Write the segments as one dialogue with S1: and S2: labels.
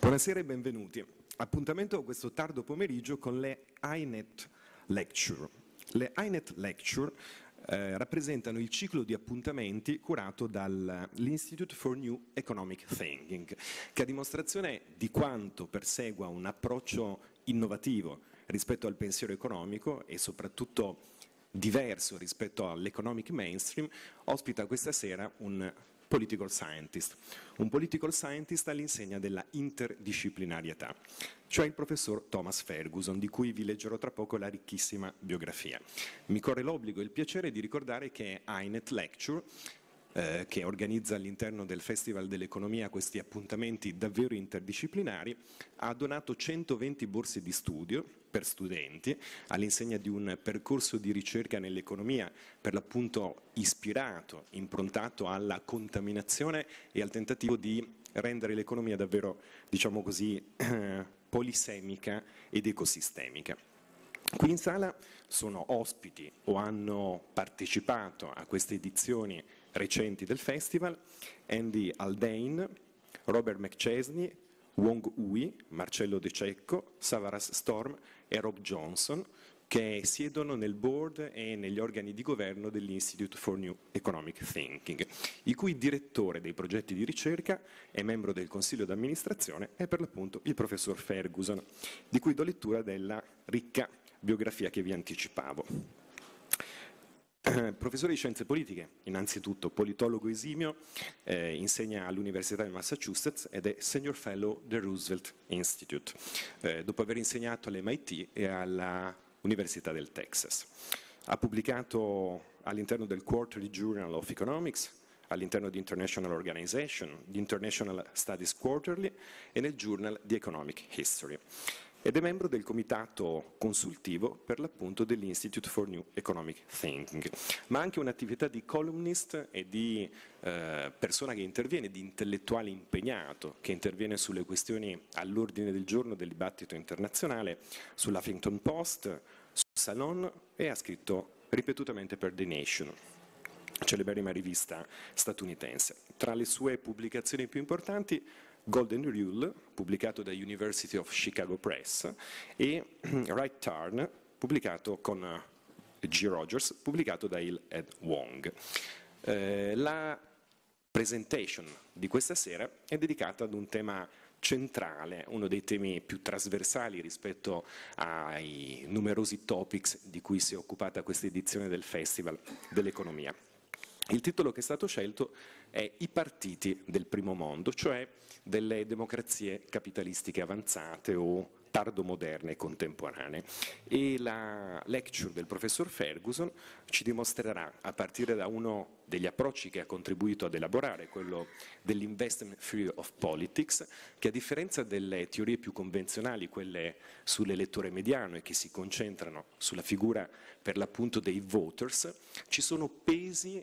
S1: Buonasera e benvenuti. Appuntamento questo tardo pomeriggio con le INET Lecture. Le INET Lecture eh, rappresentano il ciclo di appuntamenti curato dall'Institute for New Economic Thinking, che a dimostrazione di quanto persegua un approccio innovativo rispetto al pensiero economico e soprattutto diverso rispetto all'economic mainstream, ospita questa sera un political scientist. Un political scientist all'insegna della interdisciplinarietà, cioè il professor Thomas Ferguson, di cui vi leggerò tra poco la ricchissima biografia. Mi corre l'obbligo e il piacere di ricordare che è Heinet Lecture eh, che organizza all'interno del Festival dell'Economia questi appuntamenti davvero interdisciplinari, ha donato 120 borse di studio per studenti all'insegna di un percorso di ricerca nell'economia per l'appunto ispirato, improntato alla contaminazione e al tentativo di rendere l'economia davvero, diciamo così, eh, polisemica ed ecosistemica. Qui in sala sono ospiti o hanno partecipato a queste edizioni recenti del festival, Andy Aldane, Robert McChesney, Wong Ui, Marcello De Cecco, Savaras Storm e Rob Johnson, che siedono nel board e negli organi di governo dell'Institute for New Economic Thinking, il cui direttore dei progetti di ricerca e membro del consiglio d'amministrazione è per l'appunto il professor Ferguson, di cui do lettura della ricca biografia che vi anticipavo. Eh, professore di scienze politiche, innanzitutto politologo esimio, eh, insegna all'Università di Massachusetts ed è Senior Fellow del Roosevelt Institute, eh, dopo aver insegnato all'MIT e all'Università del Texas. Ha pubblicato all'interno del Quarterly Journal of Economics, all'interno di International Organization, di International Studies Quarterly e nel Journal di Economic History ed è membro del comitato consultivo per l'appunto dell'Institute for New Economic Thinking, ma ha anche un'attività di columnist e di eh, persona che interviene, di intellettuale impegnato, che interviene sulle questioni all'ordine del giorno del dibattito internazionale, sull'Huffington Post, su Salon e ha scritto ripetutamente per The Nation celeberrima rivista statunitense. Tra le sue pubblicazioni più importanti Golden Rule, pubblicato da University of Chicago Press, e Right Turn, pubblicato con eh, G. Rogers, pubblicato da Il ed Wong. Eh, la presentation di questa sera è dedicata ad un tema centrale, uno dei temi più trasversali rispetto ai numerosi topics di cui si è occupata questa edizione del Festival dell'Economia. Il titolo che è stato scelto è I partiti del primo mondo, cioè delle democrazie capitalistiche avanzate o tardomoderne e contemporanee. E la lecture del professor Ferguson ci dimostrerà, a partire da uno degli approcci che ha contribuito ad elaborare, quello dell'investment theory of politics, che a differenza delle teorie più convenzionali, quelle sull'elettore mediano e che si concentrano sulla figura per l'appunto dei voters, ci sono pesi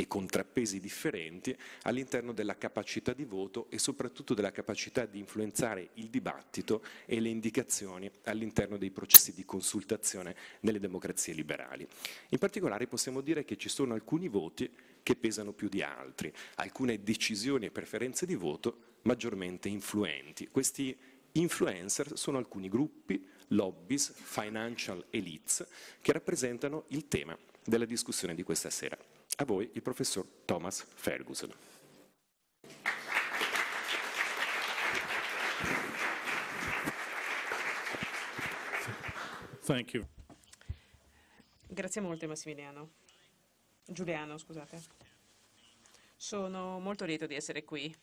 S1: e contrappesi differenti all'interno della capacità di voto e soprattutto della capacità di influenzare il dibattito e le indicazioni all'interno dei processi di consultazione nelle democrazie liberali. In particolare possiamo dire che ci sono alcuni voti che pesano più di altri, alcune decisioni e preferenze di voto maggiormente influenti. Questi influencer sono alcuni gruppi, lobbies, financial elites che rappresentano il tema della discussione di questa sera. A voi il professor Thomas Ferguson.
S2: Grazie molto Massimiliano. Giuliano, scusate. Sono molto lieto di essere qui,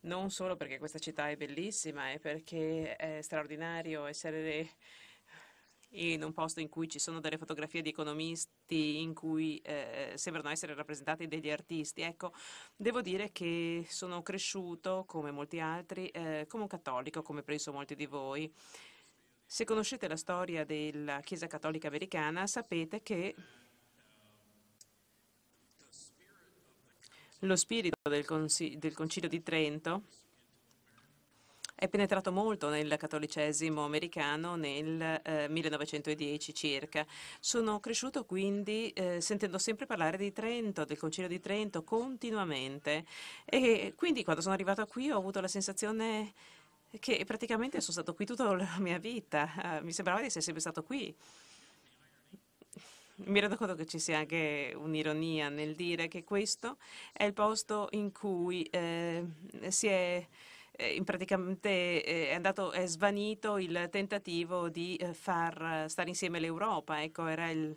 S2: non solo perché questa città è bellissima e perché è straordinario essere in un posto in cui ci sono delle fotografie di economisti in cui eh, sembrano essere rappresentati degli artisti. Ecco, devo dire che sono cresciuto, come molti altri, eh, come un cattolico, come penso molti di voi. Se conoscete la storia della Chiesa Cattolica Americana, sapete che lo spirito del, del Concilio di Trento è penetrato molto nel cattolicesimo americano nel eh, 1910 circa. Sono cresciuto quindi eh, sentendo sempre parlare di Trento, del Concilio di Trento, continuamente. E quindi quando sono arrivato qui ho avuto la sensazione che praticamente sono stato qui tutta la mia vita. Uh, mi sembrava di essere sempre stato qui. Mi rendo conto che ci sia anche un'ironia nel dire che questo è il posto in cui eh, si è eh, praticamente eh, è, andato, è svanito il tentativo di eh, far stare insieme l'Europa. Ecco, era il,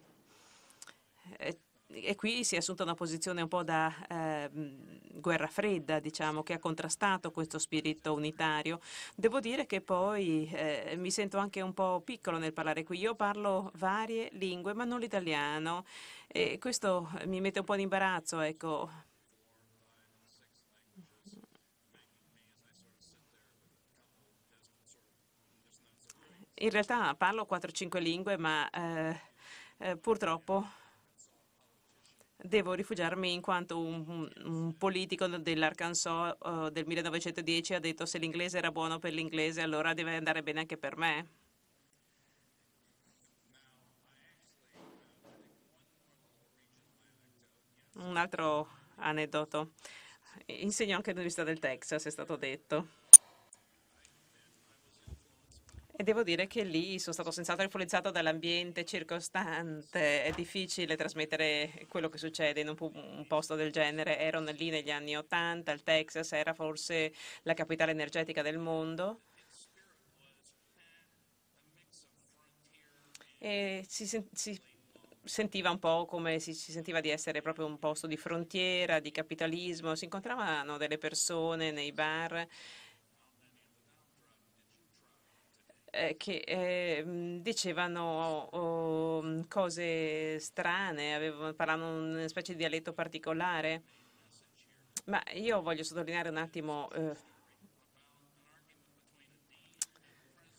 S2: eh, e qui si è assunta una posizione un po' da eh, guerra fredda, diciamo, che ha contrastato questo spirito unitario. Devo dire che poi eh, mi sento anche un po' piccolo nel parlare qui. Io parlo varie lingue, ma non l'italiano, e questo mi mette un po' in imbarazzo, ecco. In realtà parlo 4-5 lingue, ma eh, eh, purtroppo devo rifugiarmi in quanto un, un politico dell'Arkansas uh, del 1910 ha detto se l'inglese era buono per l'inglese allora deve andare bene anche per me. Un altro aneddoto. Insegno anche all'Università del Texas, è stato detto. E devo dire che lì sono stato senz'altro influenzato dall'ambiente circostante, è difficile trasmettere quello che succede in un, pu- un posto del genere. Ero lì negli anni Ottanta, il Texas era forse la capitale energetica del mondo. E si, sen- si sentiva un po' come si, si, sentiva di essere proprio un posto di frontiera, di capitalismo, si incontravano delle persone nei bar Eh, che ehm, dicevano oh, mm, cose strane, avevano, parlavano una specie di dialetto particolare. Ma io voglio sottolineare un attimo eh,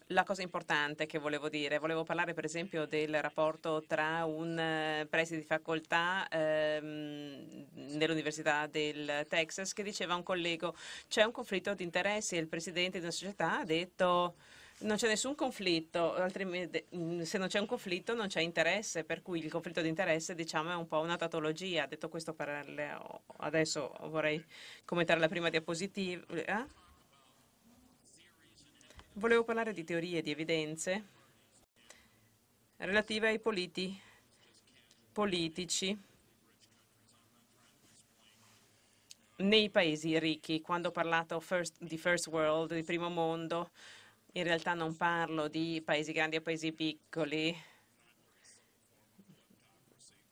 S2: la cosa importante che volevo dire. Volevo parlare per esempio del rapporto tra un eh, preside di facoltà nell'Università ehm, del Texas che diceva a un collega c'è un conflitto di interessi e il presidente di una società ha detto non c'è nessun conflitto, altrimenti mm, se non c'è un conflitto non c'è interesse, per cui il conflitto di interesse diciamo, è un po' una tatologia. Detto questo, le, adesso vorrei commentare la prima diapositiva. Eh? Volevo parlare di teorie, di evidenze relative ai politi, politici nei paesi ricchi. Quando ho parlato first, di First World, di Primo Mondo, in realtà non parlo di paesi grandi e paesi piccoli.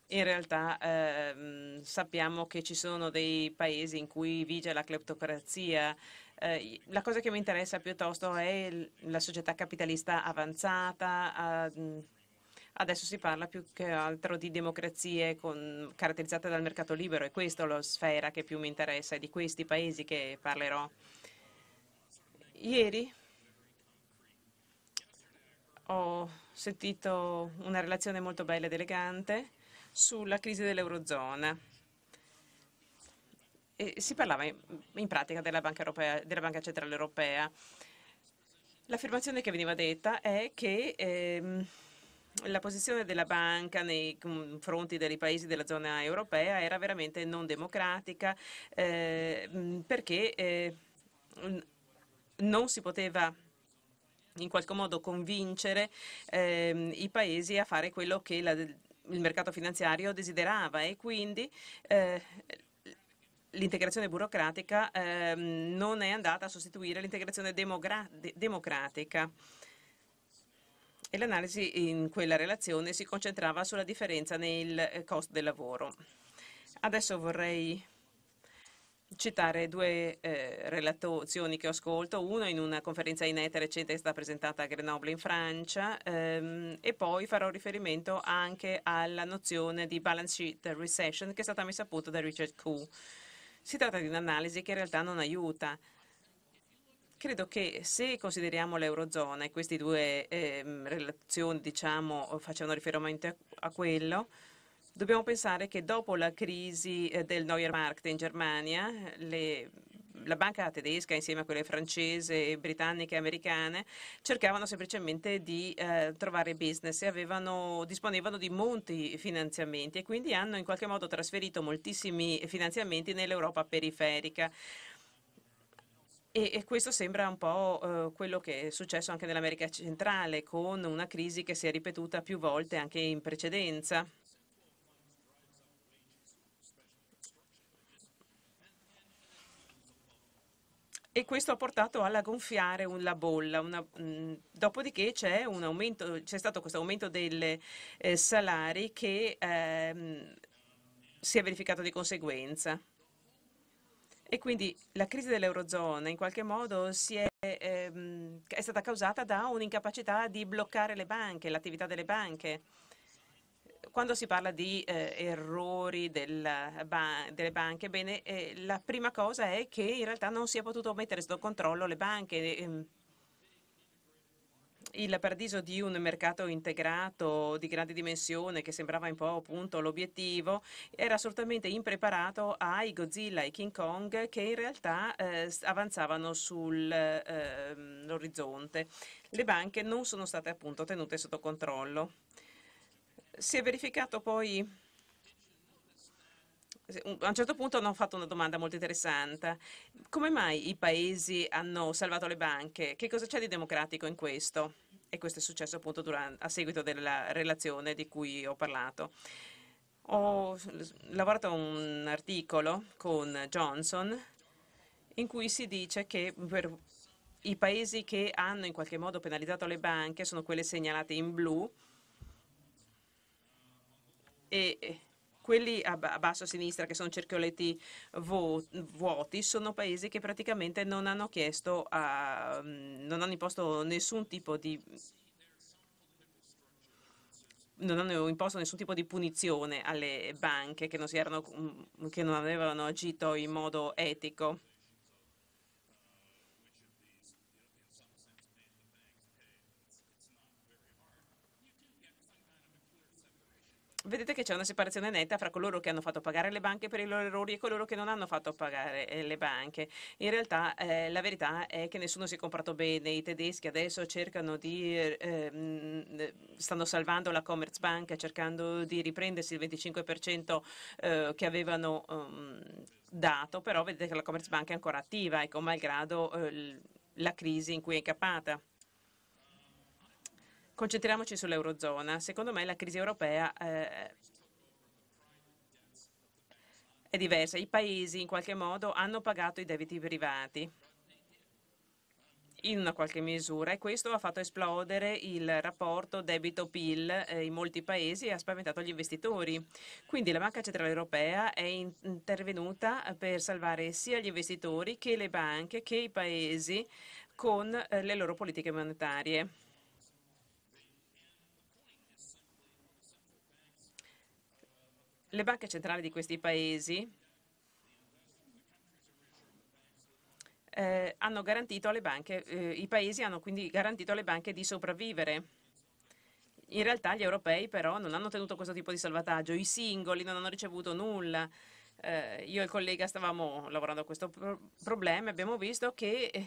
S2: In realtà eh, sappiamo che ci sono dei paesi in cui vige la cleptocrazia. Eh, la cosa che mi interessa piuttosto è la società capitalista avanzata. Eh, adesso si parla più che altro di democrazie con, caratterizzate dal mercato libero e questa è la sfera che più mi interessa, è di questi paesi che parlerò. Ieri ho sentito una relazione molto bella ed elegante sulla crisi dell'Eurozona. E si parlava in, pratica della banca, europea, della banca, Centrale Europea. L'affermazione che veniva detta è che ehm, la posizione della banca nei confronti dei paesi della zona europea era veramente non democratica eh, perché eh, non si poteva in qualche modo convincere ehm, i paesi a fare quello che la, il mercato finanziario desiderava e quindi eh, l'integrazione burocratica ehm, non è andata a sostituire l'integrazione de democratica. E l'analisi in quella relazione si concentrava sulla differenza nel eh, costo del lavoro. Adesso vorrei citare due eh, relazioni che ho ascolto, una in una conferenza in etere recente che è stata presentata a Grenoble in Francia ehm, e poi farò riferimento anche alla nozione di balance sheet recession che è stata messa a punto da Richard Kuh. Si tratta di un'analisi che in realtà non aiuta. Credo che se consideriamo l'Eurozona e queste due eh, relazioni diciamo, facevano riferimento a quello, Dobbiamo pensare che dopo la crisi eh, del Neuer Markt in Germania, le, la banca tedesca insieme a quelle francese, britanniche e americane cercavano semplicemente di eh, trovare business e avevano, disponevano di molti finanziamenti e quindi hanno in qualche modo trasferito moltissimi finanziamenti nell'Europa periferica. E, e, questo sembra un po' eh, quello che è successo anche nell'America centrale con una crisi che si è ripetuta più volte anche in precedenza. e questo ha portato alla gonfiare la bolla. Una, mh, mm, dopodiché c'è, aumento, c'è, stato questo aumento dei eh, salari che ehm, si è verificato di conseguenza. E quindi la crisi dell'Eurozona in qualche modo è, ehm, è stata causata da un'incapacità di bloccare le banche, l'attività delle banche quando si parla di eh, errori del, ba, delle banche, bene, eh, la prima cosa è che in realtà non si è potuto mettere sotto controllo le banche. Ehm, il paradiso di un mercato integrato di grande dimensione, che sembrava un po' appunto l'obiettivo, era assolutamente impreparato ai Godzilla e King Kong che in realtà eh, avanzavano sull'orizzonte. Ehm, le banche non sono state appunto tenute sotto controllo si è verificato poi a un certo punto hanno fatto una domanda molto interessante. Come mai i paesi hanno salvato le banche? Che cosa c'è di democratico in questo? E questo è successo appunto durante, a seguito della relazione di cui ho parlato. Ho lavorato un articolo con Johnson in cui si dice che i paesi che hanno in qualche modo penalizzato le banche sono quelle segnalate in blu e quelli a, basso a sinistra che sono cerchioletti vuoti sono paesi che praticamente non hanno chiesto a, mhmm, non hanno imposto nessun tipo di non hanno imposto nessun tipo di punizione alle banche che non, erano, mhmm, che non avevano agito in modo etico. vedete che c'è una separazione netta fra coloro che hanno fatto pagare le banche per i loro errori e coloro che non hanno fatto pagare eh, le banche. In realtà eh, la verità è che nessuno si è comprato bene, i tedeschi adesso cercano di, eh, ehm, stanno salvando la Commerzbank cercando di riprendersi il 25% eh, che avevano ehm, dato, però vedete che la Commerzbank è ancora attiva, ecco, malgrado eh, la crisi in cui è incappata. Concentriamoci sull'Eurozona. Secondo me la crisi europea eh, è diversa. I paesi in qualche modo hanno pagato i debiti privati in una qualche misura e questo ha fatto esplodere il rapporto debito-PIL eh, in molti paesi e ha spaventato gli investitori. Quindi la Banca Centrale Europea è intervenuta per salvare sia gli investitori che le banche che i paesi con eh, le loro politiche monetarie. Le banche centrali di questi paesi eh, hanno garantito alle banche, eh, i paesi hanno quindi garantito alle banche di sopravvivere. In realtà gli europei però non hanno ottenuto questo tipo di salvataggio, i singoli non hanno ricevuto nulla. Eh, io e il collega stavamo lavorando a questo pro problema e abbiamo visto che eh,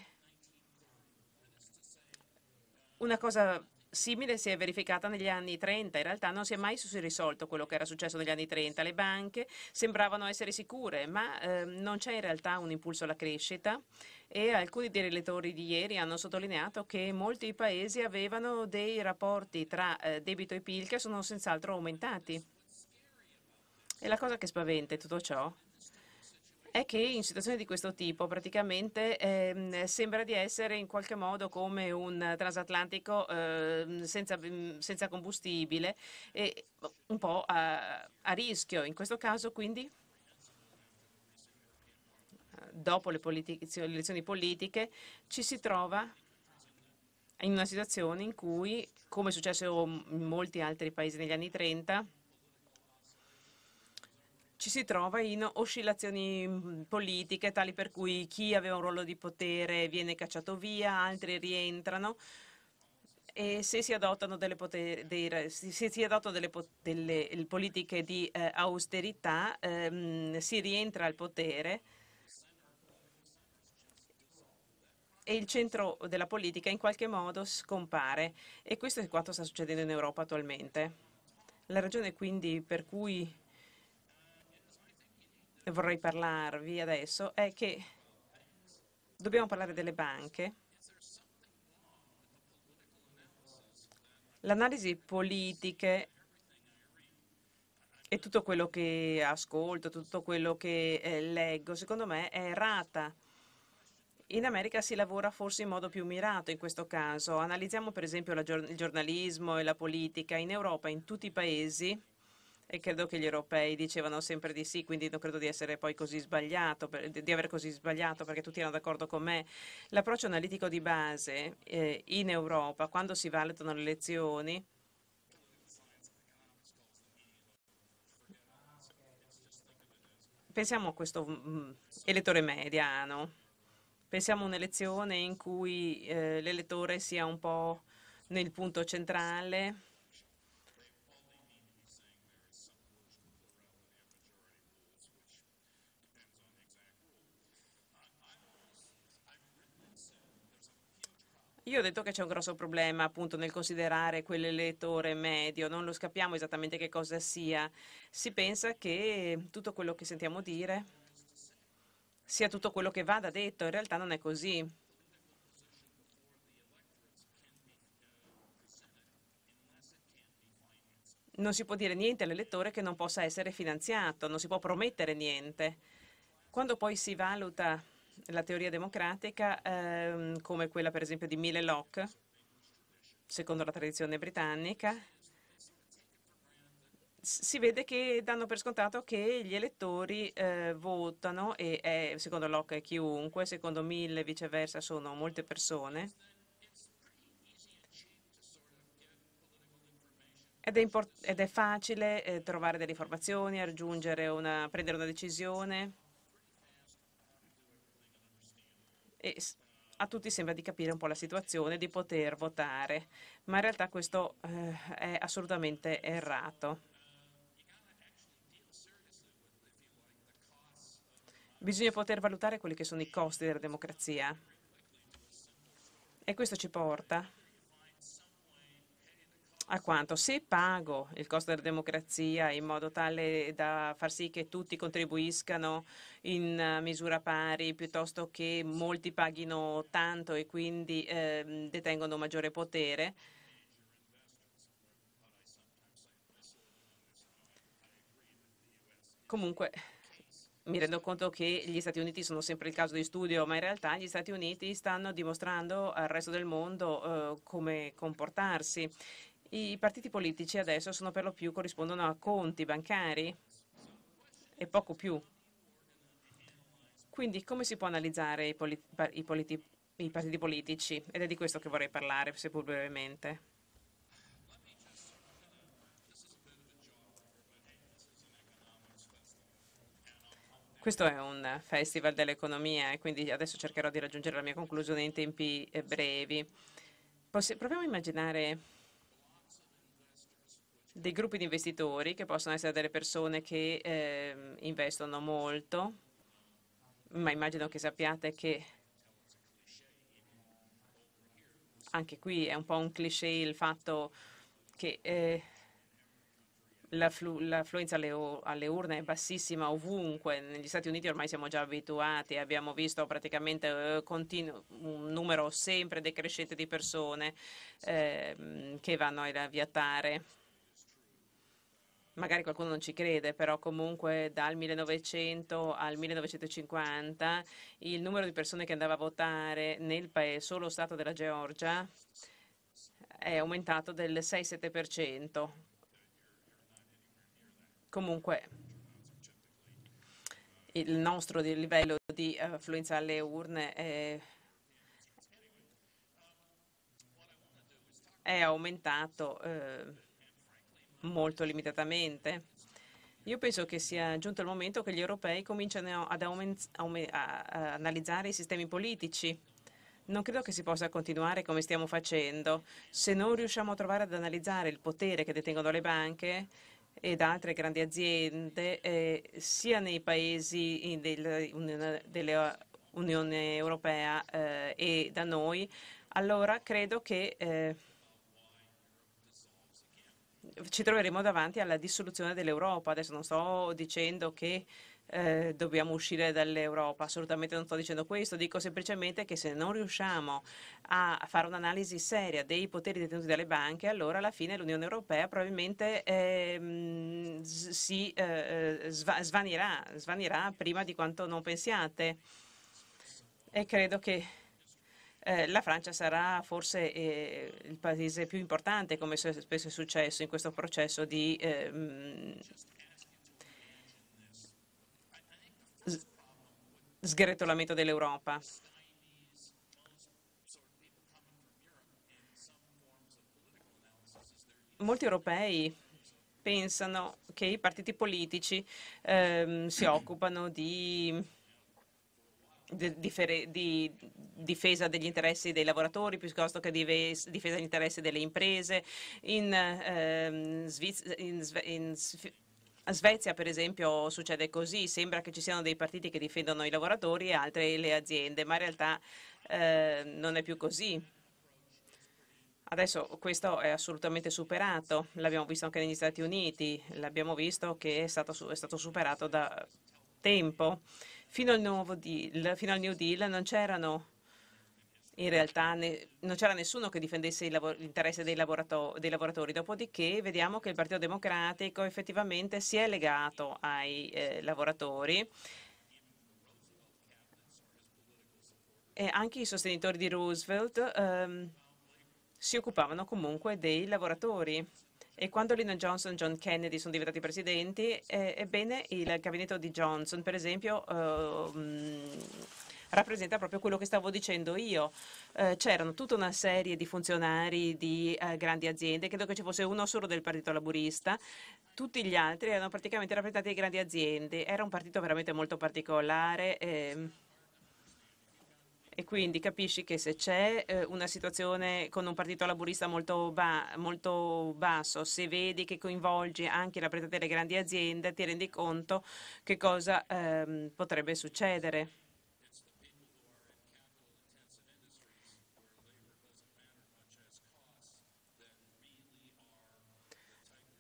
S2: una cosa simile si è verificata negli anni 30. In realtà non si è mai risolto quello che era successo negli anni 30. Le banche sembravano essere sicure, ma eh, non c'è in realtà un impulso alla crescita e alcuni dei relatori di ieri hanno sottolineato che molti paesi avevano dei rapporti tra eh, debito e PIL che sono senz'altro aumentati. E la cosa che spaventa è tutto ciò è che in situazioni di questo tipo praticamente ehm, sembra di essere in qualche modo come un transatlantico ehm, senza, mm, senza, combustibile e un po' a, a rischio. In questo caso quindi dopo le, politiche, le elezioni politiche ci si trova in una situazione in cui, come è successo in molti altri paesi negli anni 30, ci si trova in oscillazioni mm, politiche tali per cui chi aveva un ruolo di potere viene cacciato via, altri rientrano e se si adottano delle, potere, dei, se si adottano delle, delle, eh, politiche di eh, austerità ehm, si rientra al potere e il centro della politica in qualche modo scompare e questo è quanto sta succedendo in Europa attualmente. La ragione quindi per cui vorrei parlarvi adesso è che dobbiamo parlare delle banche. L'analisi politica e tutto quello che ascolto, tutto quello che eh, leggo, secondo me è errata. In America si lavora forse in modo più mirato in questo caso. Analizziamo per esempio gior il giornalismo e la politica. In Europa, in tutti i paesi, e credo che gli europei dicevano sempre di sì, quindi non credo di essere poi così sbagliato, di aver così sbagliato, perché tutti erano d'accordo con me. L'approccio analitico di base eh, in Europa, quando si valutano le elezioni, pensiamo a questo mh, mm, elettore mediano, pensiamo a un'elezione in cui eh, l'elettore sia un po' nel punto centrale Io ho detto che c'è un grosso problema appunto nel considerare quell'elettore medio, non lo scapiamo esattamente che cosa sia. Si pensa che tutto quello che sentiamo dire sia tutto quello che vada detto, in realtà non è così. Non si può dire niente all'elettore che non possa essere finanziato, non si può promettere niente. Quando poi si valuta la teoria democratica, ehm, come quella per esempio di Mille Locke, secondo la tradizione britannica, si vede che danno per scontato che gli elettori eh, votano e è, secondo Locke è chiunque, secondo Mille viceversa sono molte persone. Ed è, import- ed è facile eh, trovare delle informazioni, una, prendere una decisione e a tutti sembra di capire un po' la situazione, di poter votare, ma in realtà questo eh, è assolutamente errato. Bisogna poter valutare quelli che sono i costi della democrazia e questo ci porta a quanto se pago il costo della democrazia in modo tale da far sì che tutti contribuiscano in misura pari piuttosto che molti paghino tanto e quindi eh, detengono maggiore potere, comunque mi rendo conto che gli Stati Uniti sono sempre il caso di studio, ma in realtà gli Stati Uniti stanno dimostrando al resto del mondo eh, come comportarsi i partiti politici adesso sono per lo più corrispondono a conti bancari e poco più. Quindi come si può analizzare i, politi i, politi i partiti politici? Ed è di questo che vorrei parlare, seppur brevemente. Questo è un festival dell'economia e quindi adesso cercherò di raggiungere la mia conclusione in tempi eh, brevi. Proviamo a immaginare dei gruppi di investitori che possono essere delle persone che eh, investono molto, ma immagino che sappiate che anche qui è un po' un cliché il fatto che eh, l'affluenza alle, alle, urne è bassissima ovunque. Negli Stati Uniti ormai siamo già abituati, abbiamo visto praticamente eh, continuo, un numero sempre decrescente di persone eh, che vanno a, a magari qualcuno non ci crede, però comunque dal 1900 al 1950 il numero di persone che andava a votare nel paese, solo Stato della Georgia, è aumentato del 6-7%. Comunque il nostro livello di affluenza alle urne è, è aumentato. Eh, molto limitatamente. Io penso che sia giunto il momento che gli europei cominciano ad analizzare i sistemi politici. Non credo che si possa continuare come stiamo facendo. Se non riusciamo a trovare ad analizzare il potere che detengono le banche ed altre grandi aziende, eh, sia nei paesi dell'Unione Europea eh, e da noi, allora credo che... Eh, ci troveremo davanti alla dissoluzione dell'Europa. Adesso non sto dicendo che eh, dobbiamo uscire dall'Europa, assolutamente non sto dicendo questo, dico semplicemente che se non riusciamo a fare un'analisi seria dei poteri detenuti dalle banche, allora alla fine l'Unione Europea probabilmente eh, si eh, eh svanirà, svanirà prima di quanto non pensiate. E credo che eh, la Francia sarà forse eh, il paese più importante, come spesso è successo in questo processo di eh, sgretolamento dell'Europa. Molti europei pensano che i partiti politici ehm, si occupano di di, di, difesa degli interessi dei lavoratori piuttosto che di difesa degli interessi delle imprese. In, ehm, a Svezia, per esempio, succede così, sembra che ci siano dei partiti che difendono i lavoratori e altre le aziende, ma in realtà eh, non è più così. Adesso questo è assolutamente superato, l'abbiamo visto anche negli Stati Uniti, l'abbiamo visto che è stato, è stato superato da tempo. Fino al, nuovo deal, fino al New Deal non c'erano in realtà ne, non c'era nessuno che difendesse l'interesse dei, dei, lavoratori, dopodiché vediamo che il Partito Democratico effettivamente si è legato ai eh, lavoratori e anche i sostenitori di Roosevelt ehm, si occupavano comunque dei lavoratori. E quando Lyndon Johnson e John Kennedy sono diventati presidenti, eh, ebbene il gabinetto di Johnson, per esempio, eh, rappresenta proprio quello che stavo dicendo io. Eh, c'erano tutta una serie di funzionari di eh, grandi aziende, credo che ci fosse uno solo del Partito Laburista, tutti gli altri erano praticamente rappresentati di grandi aziende, era un partito veramente molto particolare. Ehm, e quindi capisci che se c'è eh, una situazione con un partito laburista molto, ba- molto, basso, se vedi che coinvolge anche la proprietà delle grandi aziende, ti rendi conto che cosa ehm, potrebbe succedere.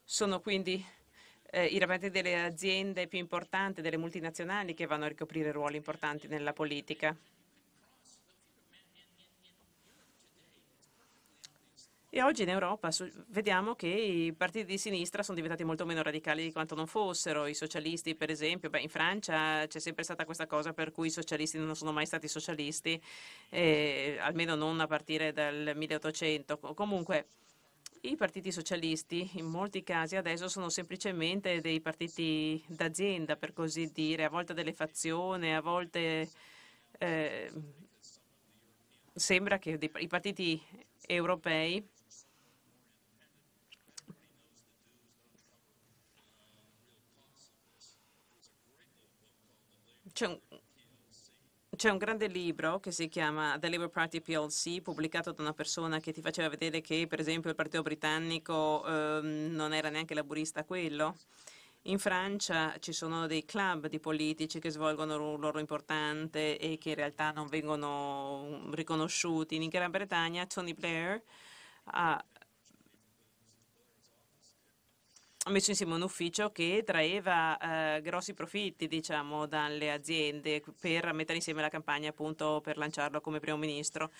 S2: Sono quindi eh, i rappresentanti delle aziende più importanti, delle multinazionali, che vanno a ricoprire ruoli importanti nella politica. E oggi in Europa vediamo che i partiti di sinistra sono diventati molto meno radicali di quanto non fossero. I socialisti, per esempio, beh, in Francia c'è sempre stata questa cosa per cui i socialisti non sono mai stati socialisti, eh, almeno non a partire dal 1800. Comunque i partiti socialisti in molti casi adesso sono semplicemente dei partiti d'azienda, per così dire, a volte delle fazioni, a volte eh, sembra che i partiti europei c'è un, c'è un grande libro che si chiama The Labour Party PLC, pubblicato da una persona che ti faceva vedere che, per esempio, il partito britannico ehm, non era neanche laburista quello. In Francia ci sono dei club di politici che svolgono un ruolo importante e che in realtà non vengono riconosciuti. In Gran Bretagna Tony Blair ha messo insieme un ufficio che traeva eh, grossi profitti diciamo, dalle aziende per mettere insieme la campagna appunto per lanciarlo come primo ministro.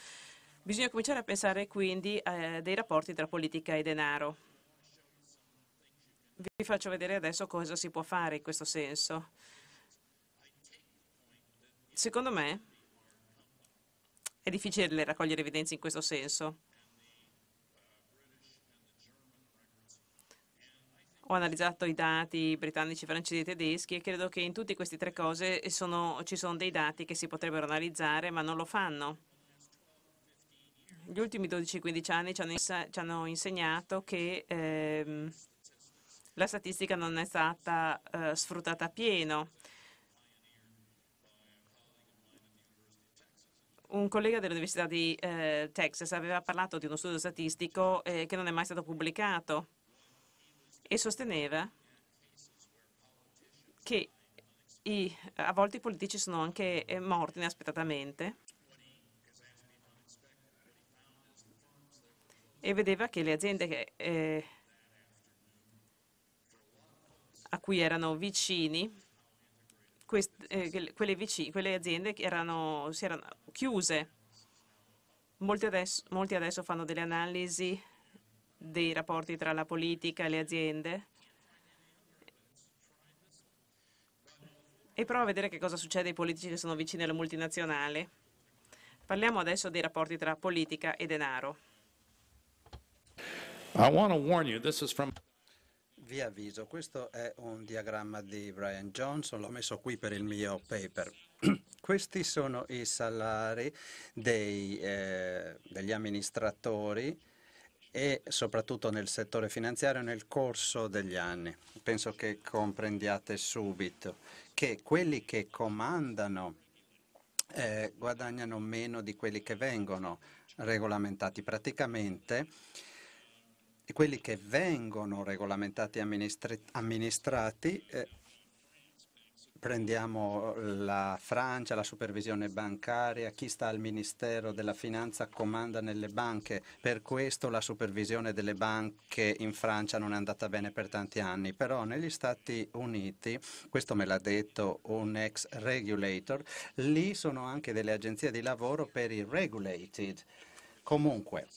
S2: Bisogna cominciare a pensare quindi eh, dei rapporti tra politica e denaro. Vi faccio vedere adesso cosa si può fare in questo senso. Secondo me è difficile raccogliere evidenze in questo senso ho analizzato i dati britannici, francesi e tedeschi e credo che in tutte queste tre cose eh, sono, ci sono dei dati che si potrebbero analizzare ma non lo fanno. Gli ultimi 12-15 anni ci hanno, ci hanno, insegnato che ehm, la statistica non è stata eh, sfruttata a pieno. un collega dell'Università di eh, Texas aveva parlato di uno studio statistico eh, che non è mai stato pubblicato e sosteneva che i, a volte i politici sono anche eh, morti inaspettatamente e vedeva che le aziende che, eh, a cui erano vicini, quest, eh, quelle, vicine, quelle, aziende erano, si erano chiuse. molti adesso, molti adesso fanno delle analisi dei rapporti tra la politica e le aziende e prova a vedere che cosa succede ai politici che sono vicini alle multinazionali. Parliamo adesso dei rapporti tra politica e denaro.
S3: You, from...
S4: Vi avviso, questo è un diagramma di Brian Johnson, l'ho messo qui per il mio paper. Questi sono i salari dei, eh, degli amministratori e soprattutto nel settore finanziario nel corso degli anni. Penso che comprendiate subito che quelli che comandano eh, guadagnano meno di quelli che vengono regolamentati. Praticamente quelli che vengono regolamentati e amministrati eh, Prendiamo eh, la Francia, la supervisione bancaria, chi sta al Ministero della Finanza comanda nelle banche, per questo la supervisione delle banche in Francia non è andata bene per tanti anni, però negli Stati Uniti, questo me l'ha detto un ex regulator, lì sono anche delle agenzie di lavoro per i regulated. Comunque,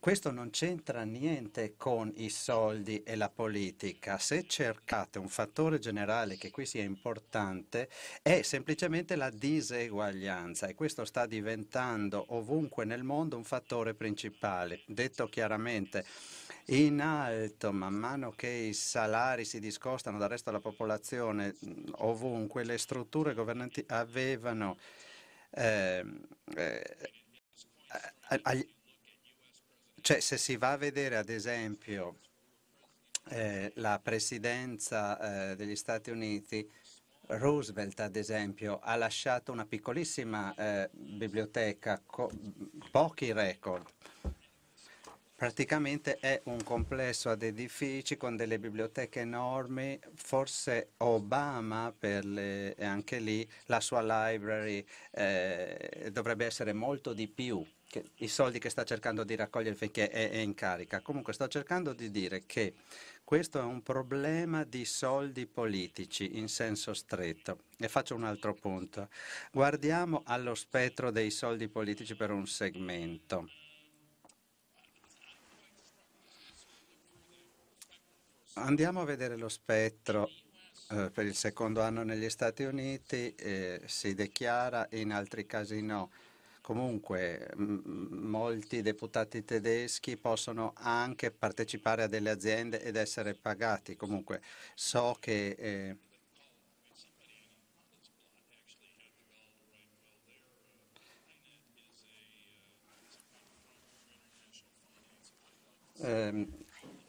S4: questo non c'entra niente con i soldi e la politica. Se cercate un fattore generale che qui sia importante è semplicemente la diseguaglianza e questo sta diventando ovunque nel mondo un fattore principale. Detto chiaramente, in alto, man mano che i salari si discostano dal resto della popolazione, ovunque le strutture governanti avevano... Ehm, eh, eh, agli, cioè, se si va a vedere, ad esempio, eh, la presidenza eh, degli Stati Uniti, Roosevelt, ad esempio, ha lasciato una piccolissima eh, biblioteca, pochi record. Praticamente è un complesso ad edifici con delle biblioteche enormi, forse Obama per le, anche lì, la sua library eh, dovrebbe essere molto di più che, i soldi che sta cercando di raccogliere finché è, è, in carica. Comunque sto cercando di dire che questo è un problema di soldi politici in senso stretto. E faccio un altro punto. Guardiamo allo spettro dei soldi politici per un segmento. Andiamo a vedere lo spettro eh, per il secondo anno negli Stati Uniti, eh, si dichiara, in altri casi no comunque molti deputati tedeschi possono anche partecipare a delle aziende ed essere pagati. Comunque so che eh, ehm,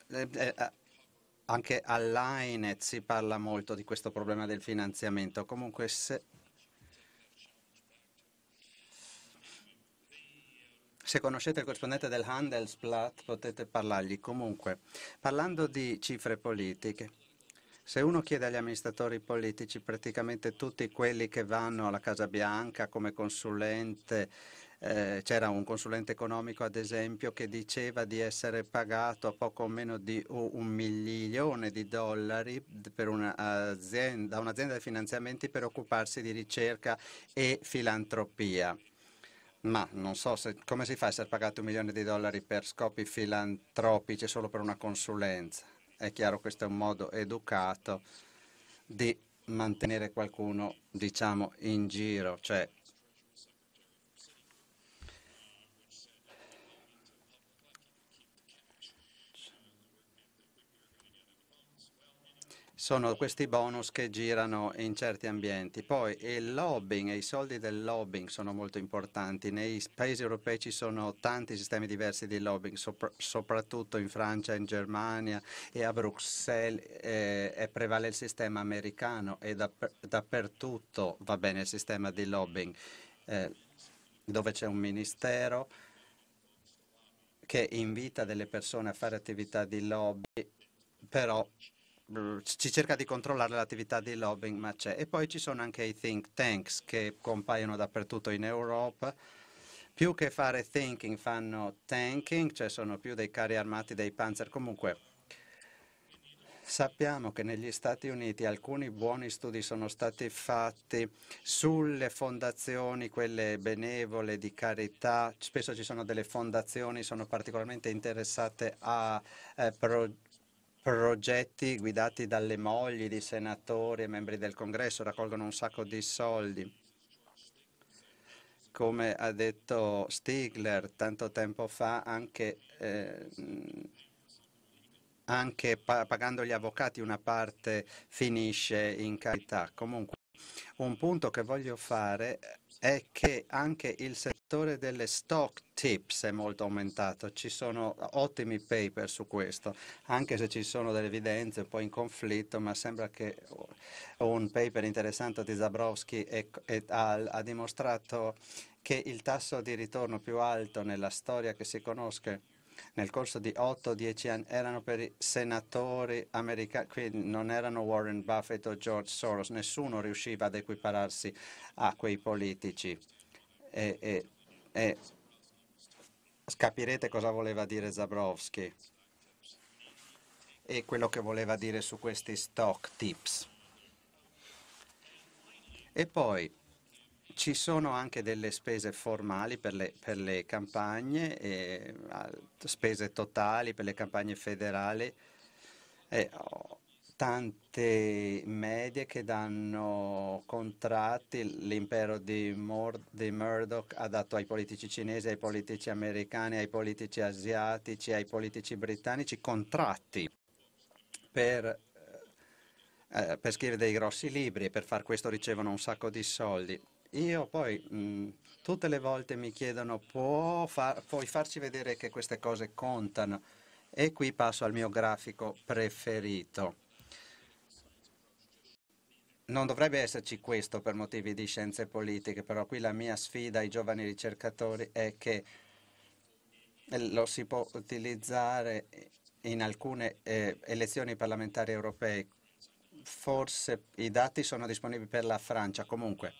S4: eh, eh, anche all'AINET si parla molto di questo problema del finanziamento. Comunque se Se conoscete il corrispondente del Handelsblatt potete parlargli. Comunque, parlando di cifre politiche, se uno chiede agli amministratori politici, praticamente tutti quelli che vanno alla Casa Bianca come consulente, eh, c'era un consulente economico ad esempio che diceva di essere pagato a poco meno di un milione di dollari un'azienda, da un'azienda di finanziamenti per occuparsi di ricerca e filantropia. Ma non so se, come si fa a essere pagato un milione di dollari per scopi filantropici solo per una consulenza. È chiaro, questo è un modo educato di mantenere qualcuno, diciamo, in giro, cioè sono questi bonus che girano in certi ambienti. Poi il lobbying e i soldi del lobbying sono molto importanti. Nei paesi europei ci sono tanti sistemi diversi di lobbying, sopra, soprattutto in Francia, in Germania e a Bruxelles eh, prevale il sistema americano e dapp dappertutto va bene il sistema di lobbying, eh, dove c'è un ministero che invita delle persone a fare attività di lobby, però si mm, cerca di controllare l'attività di lobbying, ma c'è. E poi ci sono anche i think tanks che compaiono dappertutto in Europa. Più che fare thinking fanno tanking, cioè sono più dei carri armati dei panzer. Comunque sappiamo che negli Stati Uniti alcuni buoni studi sono stati fatti sulle fondazioni, quelle benevole di carità. Spesso ci sono delle fondazioni, sono particolarmente interessate a eh, progetti progetti guidati dalle mogli di senatori e membri del congresso, raccolgono un sacco di soldi. Come ha detto Stigler tanto tempo fa, anche, eh, anche pa pagando gli avvocati una parte finisce in carità. Comunque, un punto che voglio fare è che anche il settore settore delle stock tips è molto aumentato, ci sono ottimi paper su questo, anche se ci sono delle evidenze un po' in conflitto, ma sembra che un paper interessante di Zabrowski et al ha dimostrato che il tasso di ritorno più alto nella storia che si conosce nel corso di 8-10 anni erano per i senatori americani, quindi non erano Warren Buffett o George Soros, nessuno riusciva ad equipararsi a quei politici. E, e e capirete cosa voleva dire Zabrowski e quello che voleva dire su questi stock tips. E poi ci sono anche delle spese formali per le, per le campagne, e, spese totali per le campagne federali. E, oh, tante medie che danno contratti, l'impero di, Mur di Murdoch ha dato ai politici cinesi, ai politici americani, ai politici asiatici, ai politici britannici contratti per, eh, eh per scrivere dei grossi libri e per far questo ricevono un sacco di soldi. Io poi mh, mm, tutte le volte mi chiedono far, puoi farci vedere che queste cose contano e qui passo al mio grafico preferito non dovrebbe esserci questo per motivi di scienze politiche, però qui la mia sfida ai giovani ricercatori è che eh, lo si può utilizzare in alcune eh, elezioni parlamentari europee. Forse i dati sono disponibili per la Francia, comunque.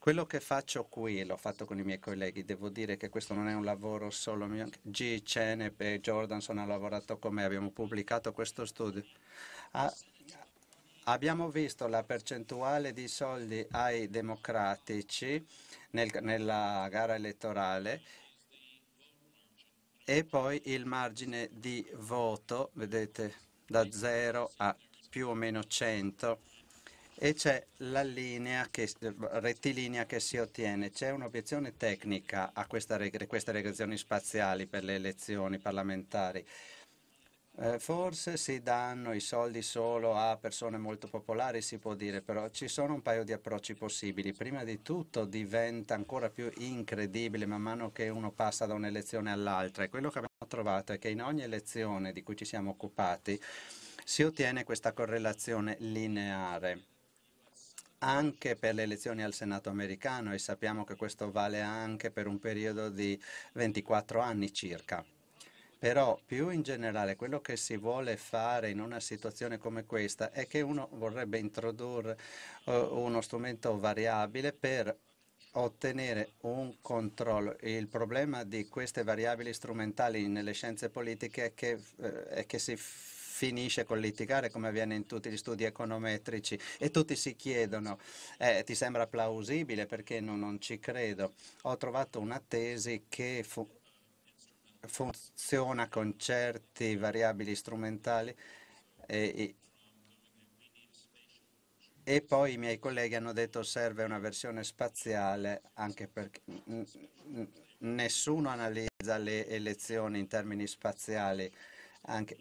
S4: Quello che faccio qui, l'ho fatto con i miei colleghi, devo dire che questo non è un lavoro solo mio. G. Cenep e Jordanson hanno lavorato con me, abbiamo pubblicato questo studio. Ah, Abbiamo visto la percentuale di soldi ai democratici nel, nella gara elettorale e poi il margine di voto, vedete, da 0 a più o meno 100 e c'è la linea che, rettilinea che si ottiene. C'è un'obiezione tecnica a questa, queste regressioni spaziali per le elezioni parlamentari. Eh, forse si danno i soldi solo a persone molto popolari, si può dire, però ci sono un paio di approcci possibili. Prima di tutto diventa ancora più incredibile man mano che uno passa da un'elezione all'altra e quello che abbiamo trovato è che in ogni elezione di cui ci siamo occupati si ottiene questa correlazione lineare anche per le elezioni al Senato americano e sappiamo che questo vale anche per un periodo di 24 anni circa. Però più in generale quello che si vuole fare in una situazione come questa è che uno vorrebbe introdurre uh, uno strumento variabile per ottenere un controllo. Il problema di queste variabili strumentali nelle scienze politiche è che, eh, è che si finisce col litigare come avviene in tutti gli studi econometrici e tutti si chiedono eh, ti sembra plausibile perché no, non ci credo. Ho trovato una tesi che fu, funziona con certe variabili strumentali e, e poi i miei colleghi hanno detto serve una versione spaziale anche perché nessuno analizza le elezioni in termini spaziali, anche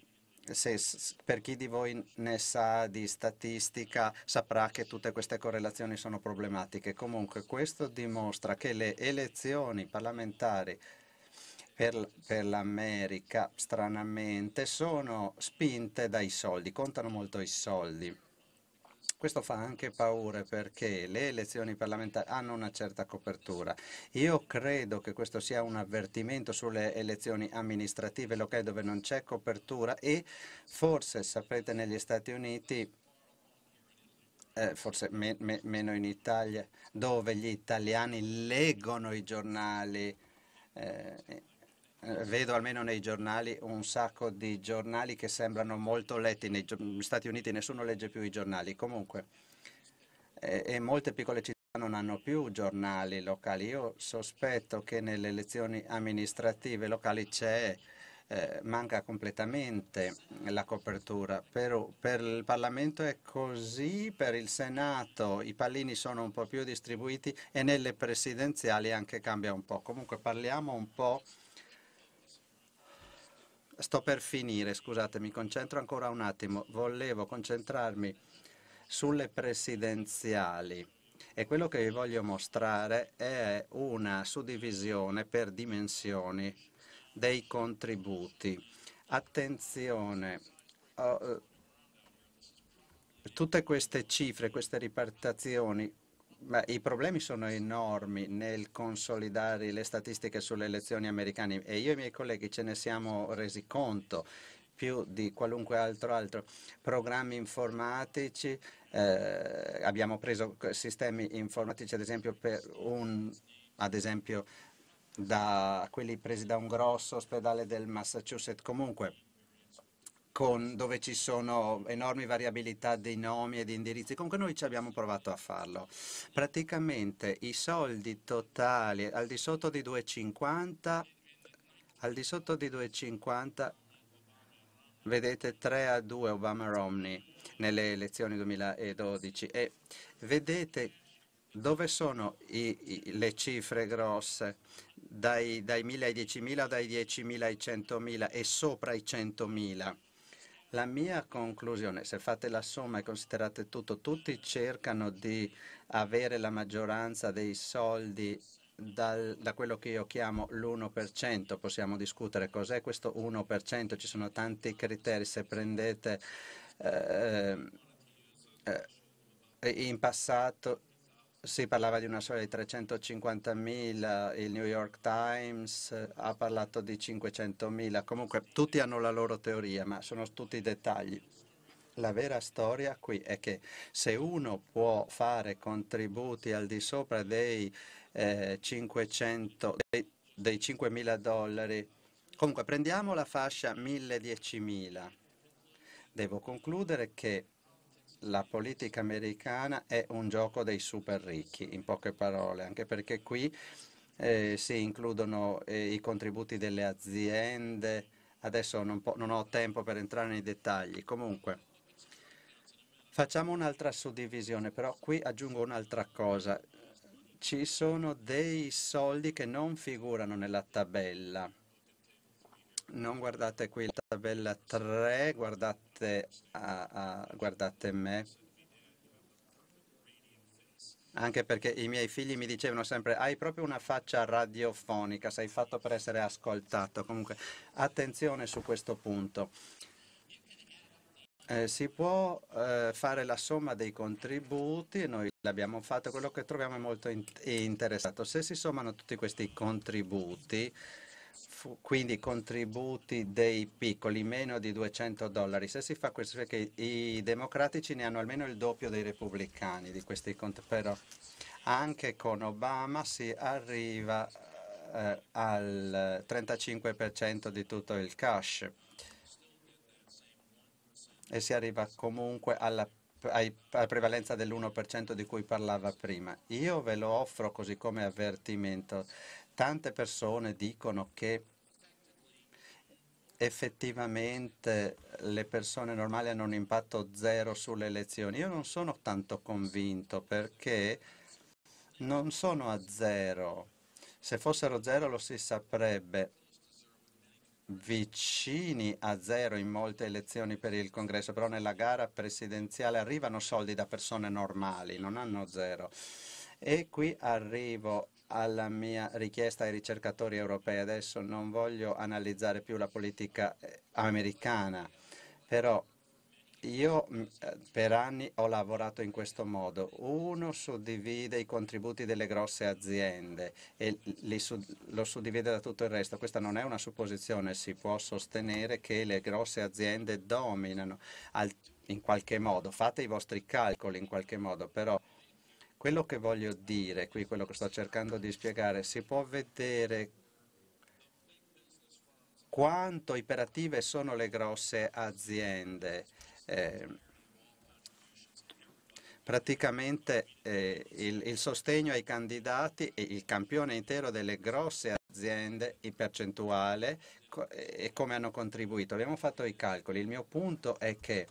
S4: se per chi di voi ne sa di statistica saprà che tutte queste correlazioni sono problematiche. Comunque questo dimostra che le elezioni parlamentari per, per l'America, stranamente, sono spinte dai soldi, contano molto i soldi. Questo fa anche paura perché le elezioni parlamentari hanno una certa copertura. Io credo che questo sia un avvertimento sulle elezioni amministrative locali dove non c'è copertura e forse, sapete, negli Stati Uniti eh, forse me, me, meno in Italia, dove gli italiani leggono i giornali eh, eh, vedo almeno nei giornali un sacco di giornali che sembrano molto letti, negli Stati Uniti nessuno legge più i giornali, comunque, e, molte piccole città non hanno più giornali locali. Io sospetto che nelle elezioni amministrative locali c'è, eh, manca completamente la copertura. Per, per il Parlamento è così, per il Senato i pallini sono un po' più distribuiti e nelle presidenziali anche cambia un po'. Comunque parliamo un po' Sto per finire, scusate, mi concentro ancora un attimo. Volevo concentrarmi sulle presidenziali e quello che vi voglio mostrare è una suddivisione per dimensioni dei contributi. Attenzione, oh, eh, tutte queste cifre, queste ripartazioni Beh, I problemi sono enormi nel consolidare le statistiche sulle elezioni americane e io e i miei colleghi ce ne siamo resi conto più di qualunque altro altro. Programmi informatici, eh, abbiamo preso sistemi informatici ad esempio, per un, ad esempio da quelli presi da un grosso ospedale del Massachusetts comunque con, dove ci sono enormi variabilità di nomi e di indirizzi. Comunque noi ci abbiamo provato a farlo. Praticamente i soldi totali al di sotto di 2,50 al di sotto di 2,50 vedete 3 a 2 Obama Romney nelle elezioni 2012 e vedete dove sono i, i, le cifre grosse dai, dai 1000 ai 10.000 dai 10.000 ai 100.000 e sopra i 100.000 la mia conclusione, se fate la somma e considerate tutto, tutti cercano di avere la maggioranza dei soldi dal, da quello che io chiamo l'1%, possiamo discutere cos'è questo 1%, ci sono tanti criteri, se prendete eh, eh, eh in passato si parlava di una soglia di 350.000, il New York Times eh, ha parlato di 500.000, comunque tutti hanno la loro teoria, ma sono tutti dettagli. La vera storia qui è che se uno può fare contributi al di sopra dei, eh, 500, dei, dei 5.000 dollari, comunque prendiamo la fascia 1.000-10.000, devo concludere che la politica americana è un gioco dei super ricchi, in poche parole, anche perché qui eh, si includono eh, i contributi delle aziende. Adesso non, non ho tempo per entrare nei dettagli. Comunque, facciamo un'altra suddivisione, però qui aggiungo un'altra cosa. Ci sono dei soldi che non figurano nella tabella non guardate qui la tabella 3, guardate, a, a, guardate me, anche perché i miei figli mi dicevano sempre hai proprio una faccia radiofonica, sei fatto per essere ascoltato. Comunque attenzione su questo punto. Eh, si può eh, fare la somma dei contributi, noi l'abbiamo fatto, quello che troviamo è molto in- interessante. Se si sommano tutti questi contributi, quindi contributi dei piccoli, meno di 200 dollari. Se si fa questo, perché i democratici ne hanno almeno il doppio dei repubblicani di questi conti, però anche con Obama si arriva eh, al 35% di tutto il cash e si arriva comunque alla a prevalenza dell'1% di cui parlava prima. Io ve lo offro così come avvertimento tante persone dicono che effettivamente le persone normali hanno un impatto zero sulle elezioni. Io non sono tanto convinto perché non sono a zero. Se fossero zero lo si saprebbe vicini a zero in molte elezioni per il congresso, però nella gara presidenziale arrivano soldi da persone normali, non hanno zero. E qui arrivo alla mia richiesta ai ricercatori europei. Adesso non voglio analizzare più la politica eh, americana, però io mm, eh, per anni ho lavorato in questo modo. Uno suddivide i contributi delle grosse aziende e su, lo suddivide da tutto il resto. Questa non è una supposizione, si può sostenere che le grosse aziende dominano al, in qualche modo. Fate i vostri calcoli in qualche modo, però quello che voglio dire qui, quello che sto cercando di spiegare, si può vedere quanto iperattive sono le grosse aziende. Eh, praticamente eh, il, il, sostegno ai candidati e il campione intero delle grosse aziende in percentuale co eh, e come hanno contribuito. Abbiamo fatto i calcoli. Il mio punto è che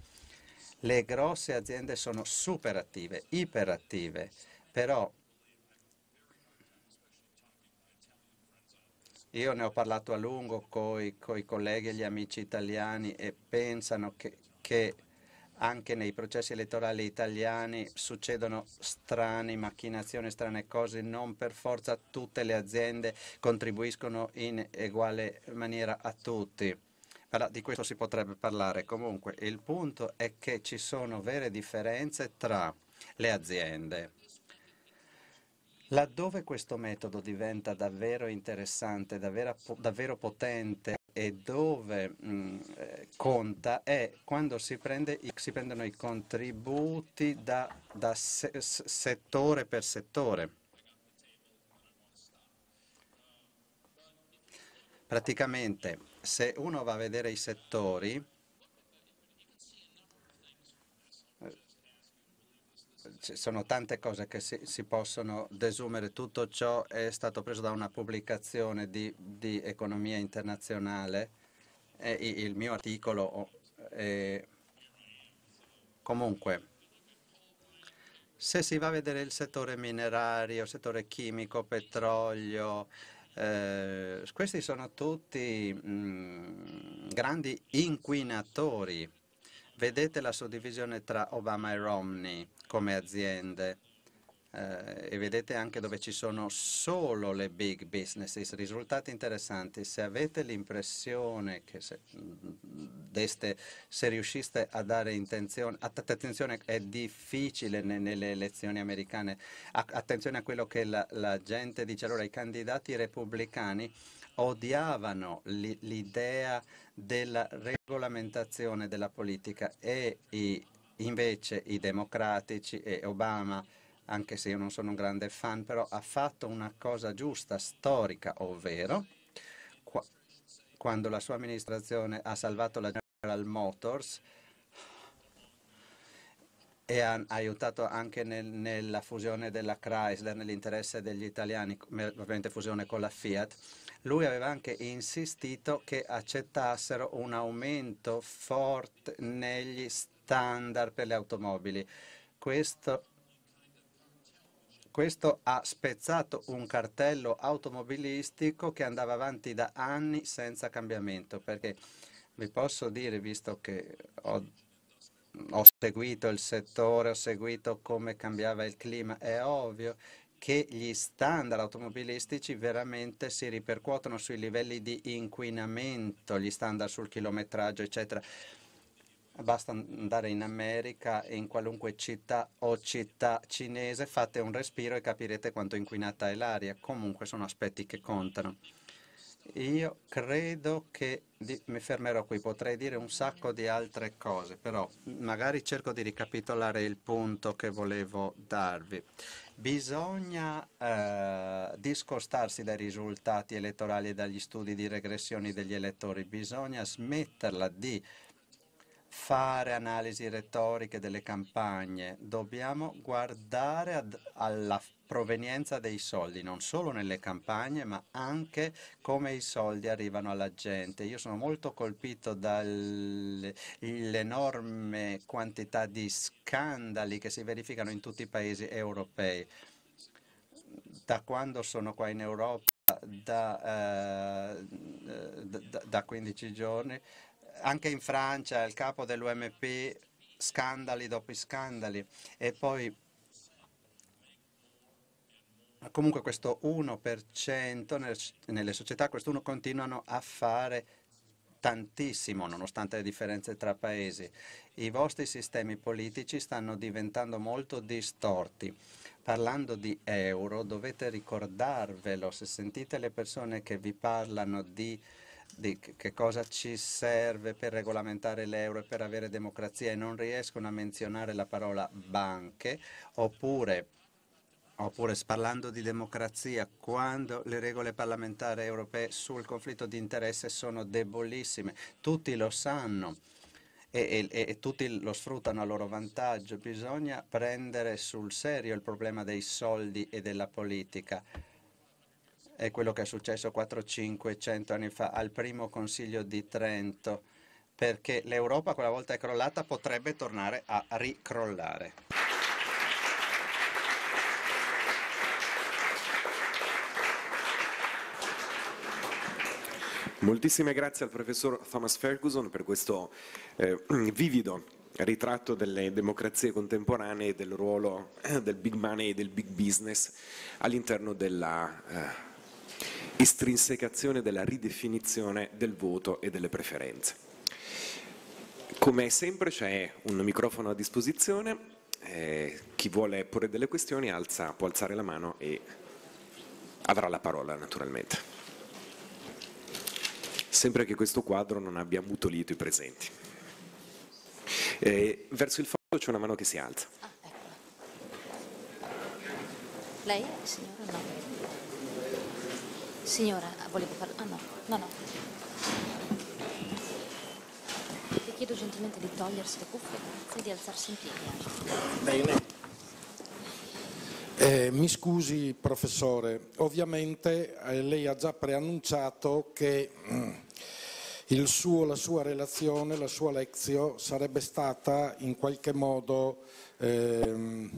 S4: le grosse aziende sono super attive, iperattive, però io ne ho parlato a lungo con i colleghi e gli amici italiani e pensano che, che anche nei processi elettorali italiani succedono strane macchinazioni, strane cose, non per forza tutte le aziende contribuiscono in uguale maniera a tutti. Allora, di questo si potrebbe parlare. Comunque, il punto è che ci sono vere differenze tra le aziende. Laddove questo metodo diventa davvero interessante, davvero, davvero potente e dove mh, eh, conta è quando si, prende, si prendono i contributi da, da se, settore per settore. Praticamente se uno va a vedere i settori, eh, ci sono tante cose che si, si, possono desumere. Tutto ciò è stato preso da una pubblicazione di, di economia internazionale. E il mio articolo è... Eh, comunque, se si va a vedere il settore minerario, settore chimico, petrolio, eh, questi sono tutti mh, mm, grandi inquinatori. Vedete la suddivisione tra Obama e Romney come aziende eh, e vedete anche dove ci sono solo le big businesses, risultati interessanti. Se avete l'impressione che se, mm, deste, se riusciste a dare intenzione, attenzione, è difficile ne, nelle elezioni americane, attenzione a quello che la, la gente dice, allora i candidati repubblicani odiavano l'idea della regolamentazione della politica e i, invece i democratici e Obama anche se io non sono un grande fan, però ha fatto una cosa giusta, storica, ovvero qua, quando la sua amministrazione ha salvato la General Motors e ha, aiutato anche nel, nella fusione della Chrysler nell'interesse degli italiani, ovviamente fusione con la Fiat, lui aveva anche insistito che accettassero un aumento forte negli standard per le automobili. Questo questo ha spezzato un cartello automobilistico che andava avanti da anni senza cambiamento, perché vi posso dire, visto che ho, ho seguito il settore, ho seguito come cambiava il clima, è ovvio che gli standard automobilistici veramente si ripercuotono sui livelli di inquinamento, gli standard sul chilometraggio, eccetera. Basta andare in America e in qualunque città o città cinese, fate un respiro e capirete quanto inquinata è l'aria. Comunque sono aspetti che contano. Io credo che mi fermerò qui, potrei dire un sacco di altre cose, però magari cerco di ricapitolare il punto che volevo darvi. Bisogna eh, discostarsi dai risultati elettorali e dagli studi di regressione degli elettori, bisogna smetterla di fare analisi retoriche delle campagne, dobbiamo guardare ad, alla provenienza dei soldi, non solo nelle campagne, ma anche come i soldi arrivano alla gente. Io sono molto colpito dall'enorme quantità di scandali che si verificano in tutti i paesi europei. Da quando sono qua in Europa, da, eh, da, da 15 giorni, anche in Francia il capo dell'UMP scandali dopo scandali e poi comunque questo 1% nelle società, questo 1 continuano a fare tantissimo nonostante le differenze tra paesi. I vostri sistemi politici stanno diventando molto distorti. Parlando di euro dovete ricordarvelo, se sentite le persone che vi parlano di di che cosa ci serve per regolamentare l'euro e per avere democrazia e non riescono a menzionare la parola banche, oppure, oppure parlando di democrazia, quando le regole parlamentari europee sul conflitto di interesse sono debolissime, tutti lo sanno. E, e, e, tutti lo sfruttano a loro vantaggio. Bisogna prendere sul serio il problema dei soldi e della politica. È quello che è successo 4-500 anni fa al primo Consiglio di Trento, perché l'Europa quella volta è crollata potrebbe tornare a ricrollare.
S1: Moltissime grazie al professor Thomas Ferguson per questo eh, vivido ritratto delle democrazie contemporanee e del ruolo eh, del big money e del big business all'interno della eh, estrinsecazione della ridefinizione del voto e delle preferenze. Come sempre c'è un microfono a disposizione, eh, chi vuole porre delle questioni alza, può alzare la mano e avrà la parola naturalmente. Sempre che questo quadro non abbia mutolito i presenti. Eh, verso il fondo c'è una mano che si
S2: alza. Ah,
S4: eccola. Lei, signora? No.
S2: Signora, volevo parlare. Ah no, no, no.
S5: Le chiedo gentilmente di togliersi le cuffie e di alzarsi in piedi.
S3: Eh. Bene. Eh, mi scusi professore, ovviamente eh, lei ha già preannunciato che mh, mm, suo, la sua relazione, la sua lezione sarebbe stata in qualche modo eh,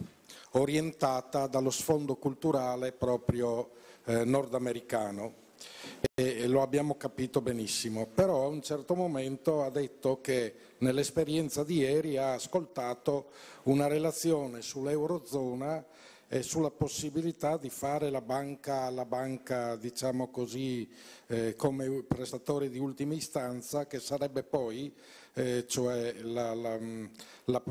S3: orientata dallo sfondo culturale proprio eh, nordamericano e lo abbiamo capito benissimo, però a un certo momento ha detto che nell'esperienza di ieri ha ascoltato una relazione sull'Eurozona e sulla possibilità di fare la banca, la banca diciamo così, eh, come prestatore di ultima istanza, che sarebbe poi, eh, cioè la, la, mm, la,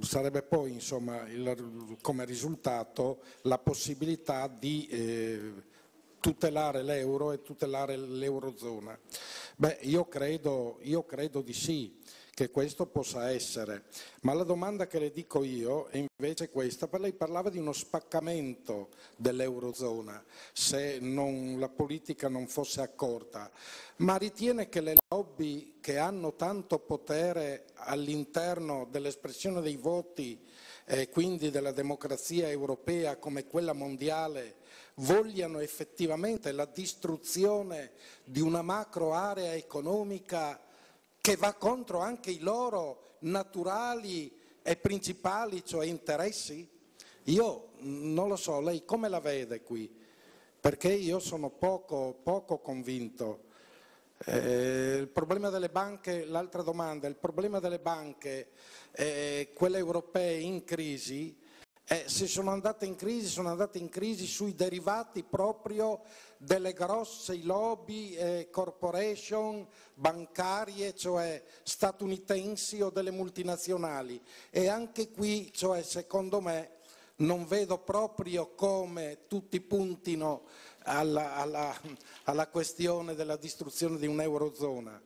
S3: sarebbe poi insomma, il, come risultato la possibilità di... Eh, tutelare l'euro e tutelare l'eurozona? Beh, io credo, io credo di sì che questo possa essere, ma la domanda che le dico io è invece questa, lei parlava di uno spaccamento dell'Eurozona se non, la politica non fosse accorta, ma ritiene che le lobby che hanno tanto potere all'interno dell'espressione dei voti e eh, quindi della democrazia europea come quella mondiale vogliano effettivamente la distruzione di una macro area economica che va contro anche i loro naturali e principali, cioè interessi? Io non lo so, lei come la vede qui? Perché io sono poco, poco convinto. Eh, il problema delle banche, l'altra domanda, il problema delle banche, eh, quelle europee in crisi, eh, se sono andate in crisi, sono andate in crisi sui derivati proprio delle grosse lobby eh, corporation bancarie, cioè statunitensi o delle multinazionali. E anche qui, cioè, secondo me, non vedo proprio come tutti puntino alla, alla, alla questione della distruzione di un'eurozona.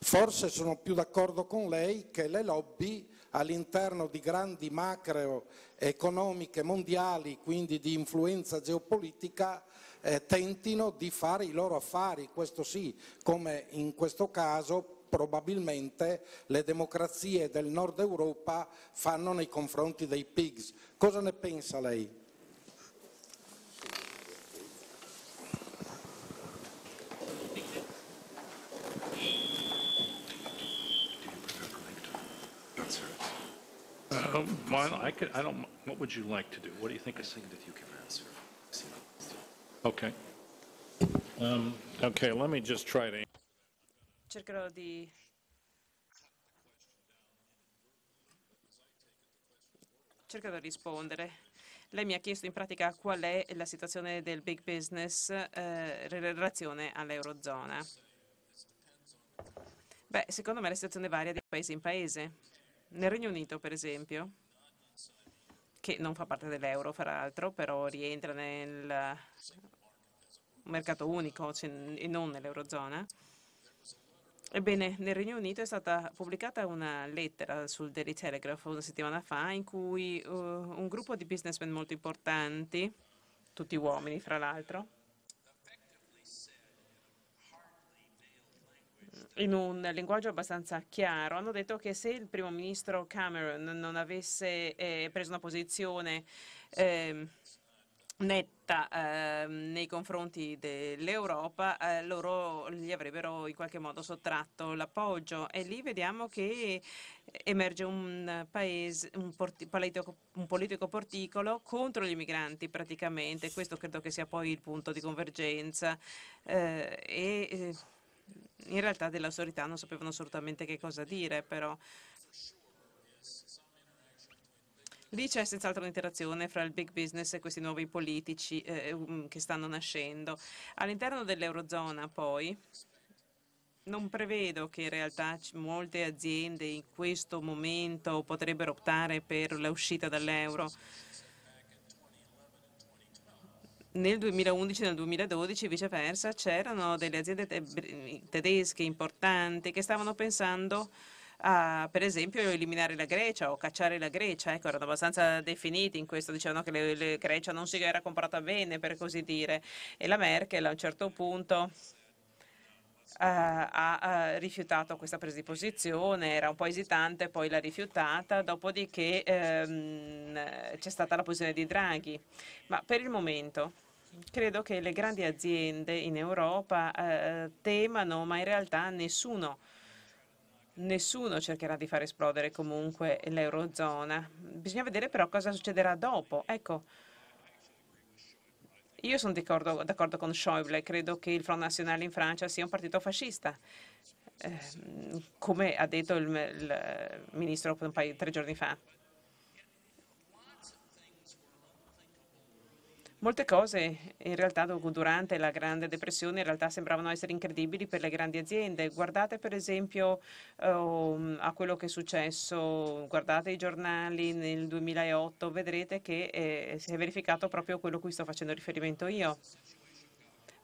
S3: Forse sono più d'accordo con lei che le lobby all'interno di grandi macro economiche mondiali, quindi di influenza geopolitica, eh, tentino di fare i loro affari, questo sì, come in questo caso probabilmente le democrazie del nord Europa fanno nei confronti dei pigs. Cosa ne pensa lei? Oh, Mine, I could, I don't, what would you like to do? What do you think I think that you can answer. See my okay. Um, Okay, let me just try to
S2: Cercherò di cercherò di rispondere. Lei mi ha chiesto in pratica qual è la situazione del big business eh, in relazione all'Eurozona. Beh, secondo me la situazione varia di paese in paese. Nel Regno Unito, per esempio, che non fa parte dell'euro, fra l'altro, però rientra nel mercato unico cioè, e non nell'eurozona. Ebbene, nel Regno Unito è stata pubblicata una lettera sul Daily Telegraph una settimana fa in cui uh, un gruppo di businessmen molto importanti, tutti uomini fra l'altro, in un linguaggio abbastanza chiaro, hanno detto che se il primo ministro Cameron non avesse eh, preso una posizione eh, netta eh, nei confronti dell'Europa, eh, loro gli avrebbero in qualche modo sottratto l'appoggio e lì vediamo che emerge un, paese, un, politico, un, politico, porticolo contro gli immigranti praticamente, questo credo che sia poi il punto di convergenza eh, e, eh, in realtà delle autorità non sapevano assolutamente che cosa dire, però Lì c'è senz'altro un'interazione fra il big business e questi nuovi politici eh, eh um, che stanno nascendo. All'interno dell'Eurozona poi non prevedo che in realtà molte aziende in questo momento potrebbero optare per l'uscita dall'euro nel 2011 e nel 2012 e viceversa c'erano delle aziende tedesche importanti che stavano pensando a, per esempio, eliminare la Grecia o cacciare la Grecia. Ecco, erano abbastanza definiti in questo, dicevano che la Grecia non si era comprata bene, per così dire. E la Merkel a un certo punto eh, ha, ha rifiutato questa presa di posizione, era un po' esitante, poi l'ha rifiutata, dopodiché ehm, c'è stata la posizione di Draghi. Ma per il momento Credo che le grandi aziende in Europa eh, eh, temano, ma in realtà nessuno, nessuno cercherà di far esplodere comunque l'Eurozona. Bisogna vedere però cosa succederà dopo. Ecco, io sono d'accordo, con Schäuble, credo che il Front Nazionale in Francia sia un partito fascista. Eh, come ha detto il, il, il ministro un paio, tre giorni fa. Molte cose in realtà durante la Grande Depressione in realtà sembravano essere incredibili per le grandi aziende. Guardate per esempio um, a quello che è successo, guardate i giornali nel 2008, vedrete che eh, si è verificato proprio quello a cui sto facendo riferimento io.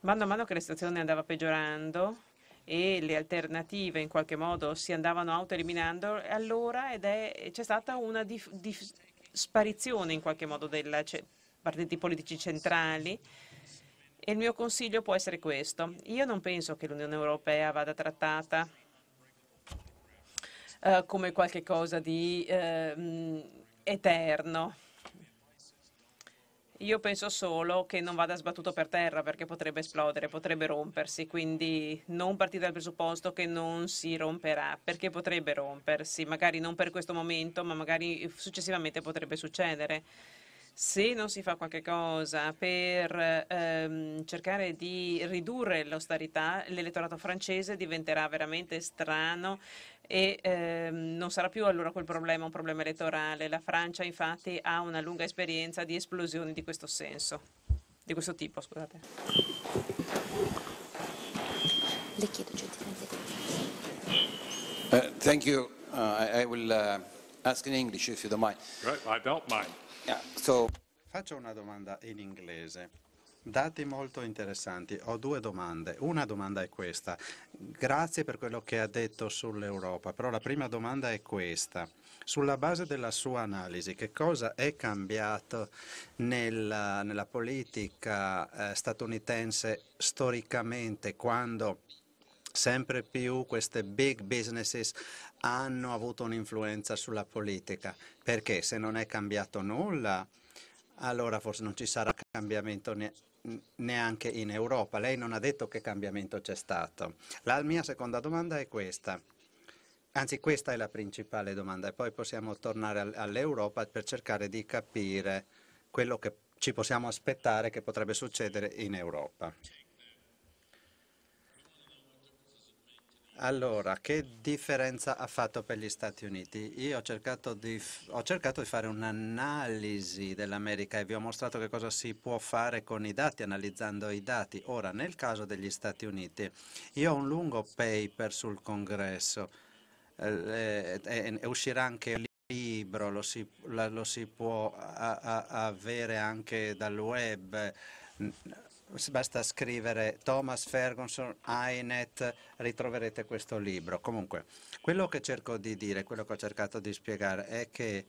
S2: Mano a mano che la situazione andava peggiorando, e le alternative in qualche modo si andavano autoeliminando, allora c'è stata una dif, dif, sparizione in qualche modo della partiti politici centrali. E il mio consiglio può essere questo. Io non penso che l'Unione Europea vada trattata uh, come qualcosa di uh, eterno. Io penso solo che non vada sbattuto per terra perché potrebbe esplodere, potrebbe rompersi, quindi non partire dal presupposto che non si romperà, perché potrebbe rompersi, magari non per questo momento, ma magari successivamente potrebbe succedere se non si fa qualche cosa per ehm, cercare di ridurre l'austerità, l'elettorato francese diventerà veramente strano e ehm, non sarà più allora quel problema un problema elettorale. La Francia infatti ha una lunga esperienza di esplosioni di questo senso, di questo tipo, scusate.
S3: Le chiedo gentilmente uh, Thank you. Uh, I will uh, ask in English if you don't mind.
S4: Right, I don't mind. Yeah, so. Faccio una domanda in inglese. Dati molto interessanti. Ho due domande. Una domanda è questa. Grazie per quello che ha detto sull'Europa, però la prima domanda è questa. Sulla base della sua analisi, che cosa è cambiato nella, nella politica eh, statunitense storicamente quando sempre più queste big businesses hanno avuto un'influenza sulla politica, perché se non è cambiato nulla, allora forse non ci sarà cambiamento neanche in Europa. Lei non ha detto che cambiamento c'è stato. La mia seconda domanda è questa. Anzi, questa è la principale domanda e poi possiamo tornare all'Europa per cercare di capire quello che ci possiamo aspettare che potrebbe succedere in Europa. Allora, che differenza ha fatto per gli Stati Uniti? Io ho cercato di, ho cercato di fare un'analisi dell'America e vi ho mostrato che cosa si può fare con i dati, analizzando i dati. Ora, nel caso degli Stati Uniti, io ho un lungo paper sul congresso eh, eh, eh, uscirà anche il libro, lo si, la, lo si può a, a, avere anche dal web basta scrivere Thomas Ferguson, Ainet, ritroverete questo libro. Comunque, quello che cerco di dire, quello che ho cercato di spiegare è che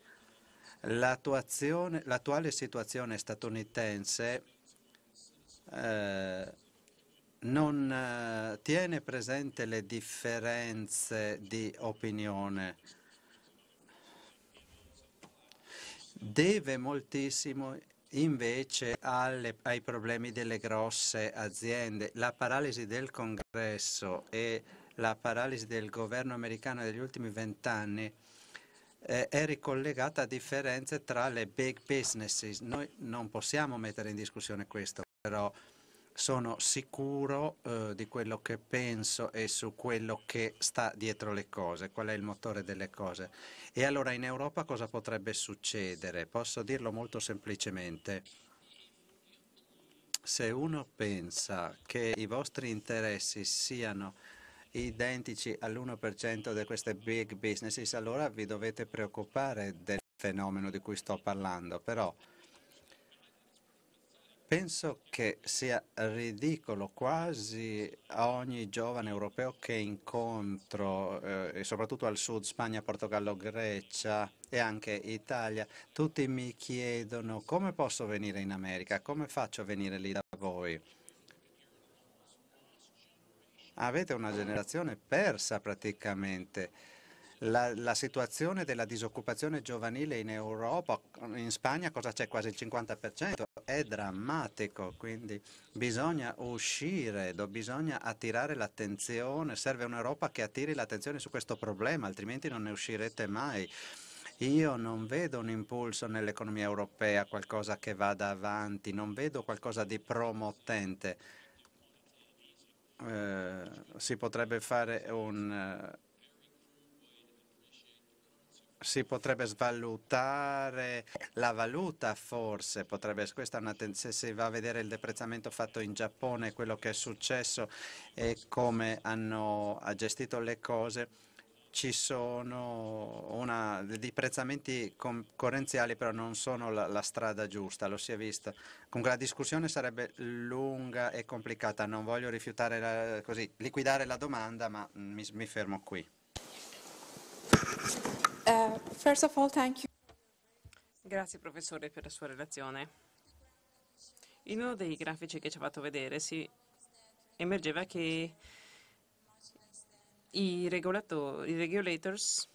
S4: l'attuale situazione statunitense eh, non eh, tiene presente le differenze di opinione, deve moltissimo invece alle, ai problemi delle grosse aziende. La paralisi del congresso e la paralisi del governo americano degli ultimi vent'anni eh, è ricollegata a differenze tra le big businesses. Noi non possiamo mettere in discussione questo, però sono sicuro eh, di quello che penso e su quello che sta dietro le cose, qual è il motore delle cose. E allora in Europa cosa potrebbe succedere? Posso dirlo molto semplicemente. Se uno pensa che i vostri interessi siano identici all'1% di queste big businesses, allora vi dovete preoccupare del fenomeno di cui sto parlando. Però Penso che sia ridicolo quasi a ogni giovane europeo che incontro, eh, soprattutto al sud, Spagna, Portogallo, Grecia e anche Italia, tutti mi chiedono come posso venire in America, come faccio a venire lì da voi. Avete una generazione persa praticamente la, la, situazione della disoccupazione giovanile in Europa, in Spagna cosa c'è? Quasi il 50%, è drammatico, quindi bisogna uscire, do, bisogna attirare l'attenzione, serve un'Europa che attiri l'attenzione su questo problema, altrimenti non ne uscirete mai. Io non vedo un impulso nell'economia europea, qualcosa che vada avanti, non vedo qualcosa di promotente. Eh, si potrebbe fare un si potrebbe svalutare la valuta forse, potrebbe, questa è una se si va a vedere il deprezzamento fatto in Giappone, quello che è successo e come hanno gestito le cose, ci sono una, dei prezzamenti concorrenziali però non sono la, la, strada giusta, lo si è visto. Comunque la discussione sarebbe lunga e complicata, non voglio rifiutare la, così, liquidare la domanda ma mm, mi, mi fermo qui.
S2: Eh, first of all, thank you. Grazie professore per la sua relazione. In uno dei grafici che ci ha fatto vedere si emergeva che i, regolatori, i regulators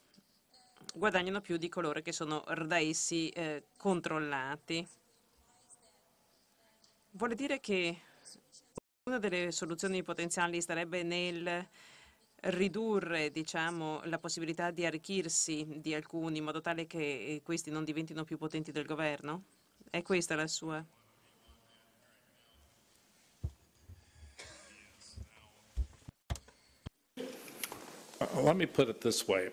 S2: guadagnano più di coloro che sono daissi eh, controllati. Vuole dire che una delle soluzioni potenziali starebbe nel ridurre diciamo, la possibilità di arricchirsi di alcuni in modo tale che eh, questi non diventino più potenti del governo? È questa la sua? Let me
S3: put it this way.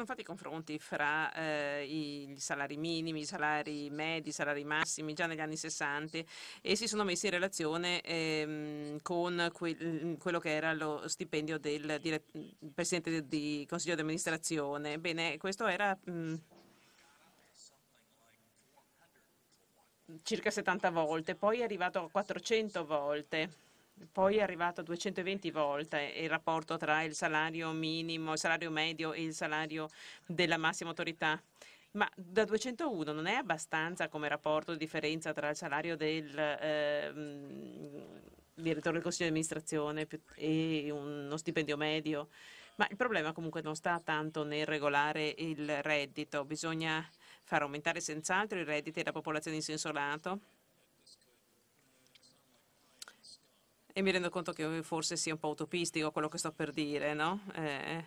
S2: sono fatti confronti fra eh, i salari minimi, i salari medi, i salari massimi già negli anni 60 e si sono messi in relazione ehm, con que- mm, quello che era lo stipendio del dirett- Presidente del di Consiglio di amministrazione. Bene, questo era... Mh, mm, circa 70 volte, poi è arrivato a 400 volte poi è arrivato a 220 volte il rapporto tra il salario minimo, il salario medio e il salario della massima autorità. Ma da 201 non è abbastanza come rapporto di differenza tra il salario del eh, direttore del Consiglio di amministrazione e uno stipendio medio? Ma il problema comunque non sta tanto nel regolare il reddito, bisogna far aumentare senz'altro i redditi della popolazione in senso lato E mi rendo conto che forse sia un po' utopistico quello che sto per dire, no? Eh,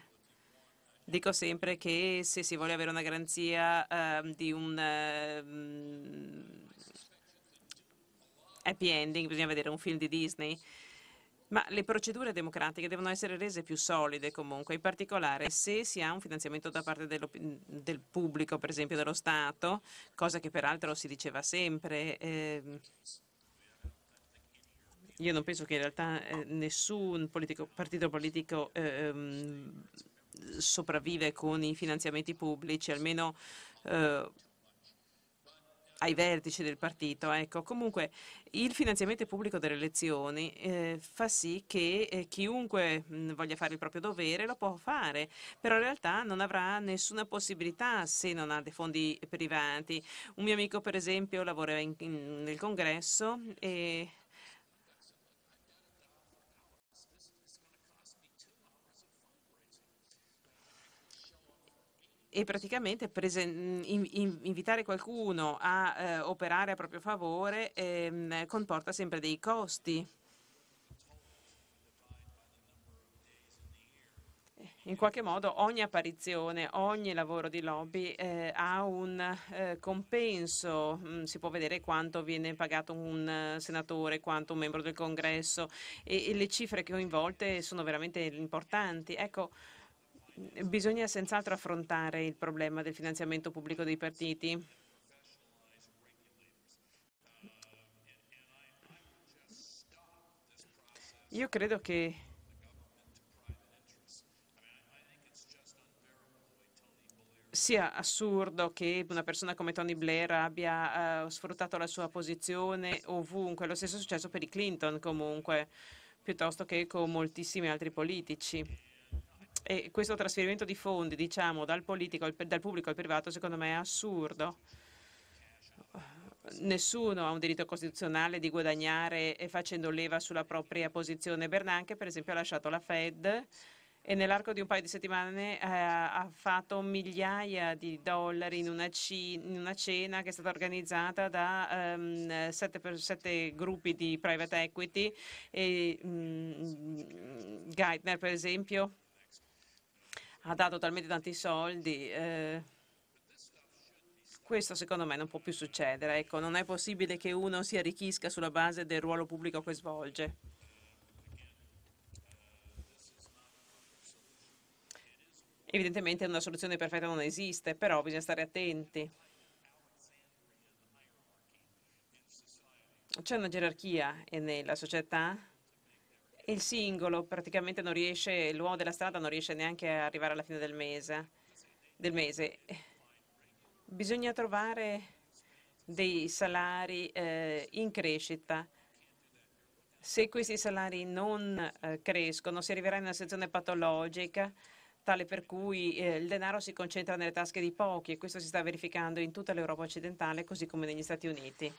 S2: dico sempre che se si vuole avere una garanzia eh, di un eh, happy ending, bisogna vedere un film di Disney. Ma le procedure democratiche devono essere rese più solide comunque, in particolare se si ha un finanziamento da parte del pubblico, per esempio dello Stato, cosa che peraltro si diceva sempre. Eh, io non penso che in realtà eh, nessun politico, partito politico ehm, sopravvive con i finanziamenti pubblici, almeno eh, ai vertici del partito. Ecco, comunque il finanziamento pubblico delle elezioni eh, fa sì che eh, chiunque mh, mm, voglia fare il proprio dovere lo può fare, però in realtà non avrà nessuna possibilità se non ha dei fondi privati. Un mio amico, per esempio, lavora in, in, nel congresso e e praticamente presen- mhmm, in- in- invitare qualcuno a eh, operare a proprio favore ehm, comporta sempre dei costi. Eh, in qualche modo ogni apparizione, ogni lavoro di lobby eh, ha un eh, compenso, mm, si può vedere quanto viene pagato un uh, senatore, quanto un membro del congresso e, e le cifre coinvolte sono veramente importanti. Ecco, Bisogna senz'altro affrontare il problema del finanziamento pubblico dei partiti. Io credo che sia assurdo che una persona come Tony Blair abbia uh, sfruttato la sua posizione ovunque. Lo stesso è successo per i Clinton comunque, piuttosto che con moltissimi altri politici e questo trasferimento di fondi, diciamo, dal, politico, dal pubblico al privato, secondo me è assurdo nessuno ha un diritto costituzionale di guadagnare facendo leva sulla propria posizione. Bernanke, per esempio, ha lasciato la Fed e nell'arco di un paio di settimane eh, ha fatto migliaia di dollari in una, in una, cena che è stata organizzata da um, sette, per, sette gruppi di private equity. E, um, Geithner, per esempio, ha dato talmente tanti soldi. Eh, questo secondo me non può più succedere. Ecco, non è possibile che uno si arricchisca sulla base del ruolo pubblico che svolge. Evidentemente una soluzione perfetta non esiste, però bisogna stare attenti. C'è una gerarchia nella società il singolo praticamente non riesce, l'uomo della strada non riesce neanche a arrivare alla fine del mese. Del mese. Bisogna trovare dei salari eh, in crescita. Se questi salari non eh, crescono, si arriverà in una situazione patologica tale per cui eh, il denaro si concentra nelle tasche di pochi e questo si sta verificando in tutta l'Europa occidentale così come negli Stati Uniti.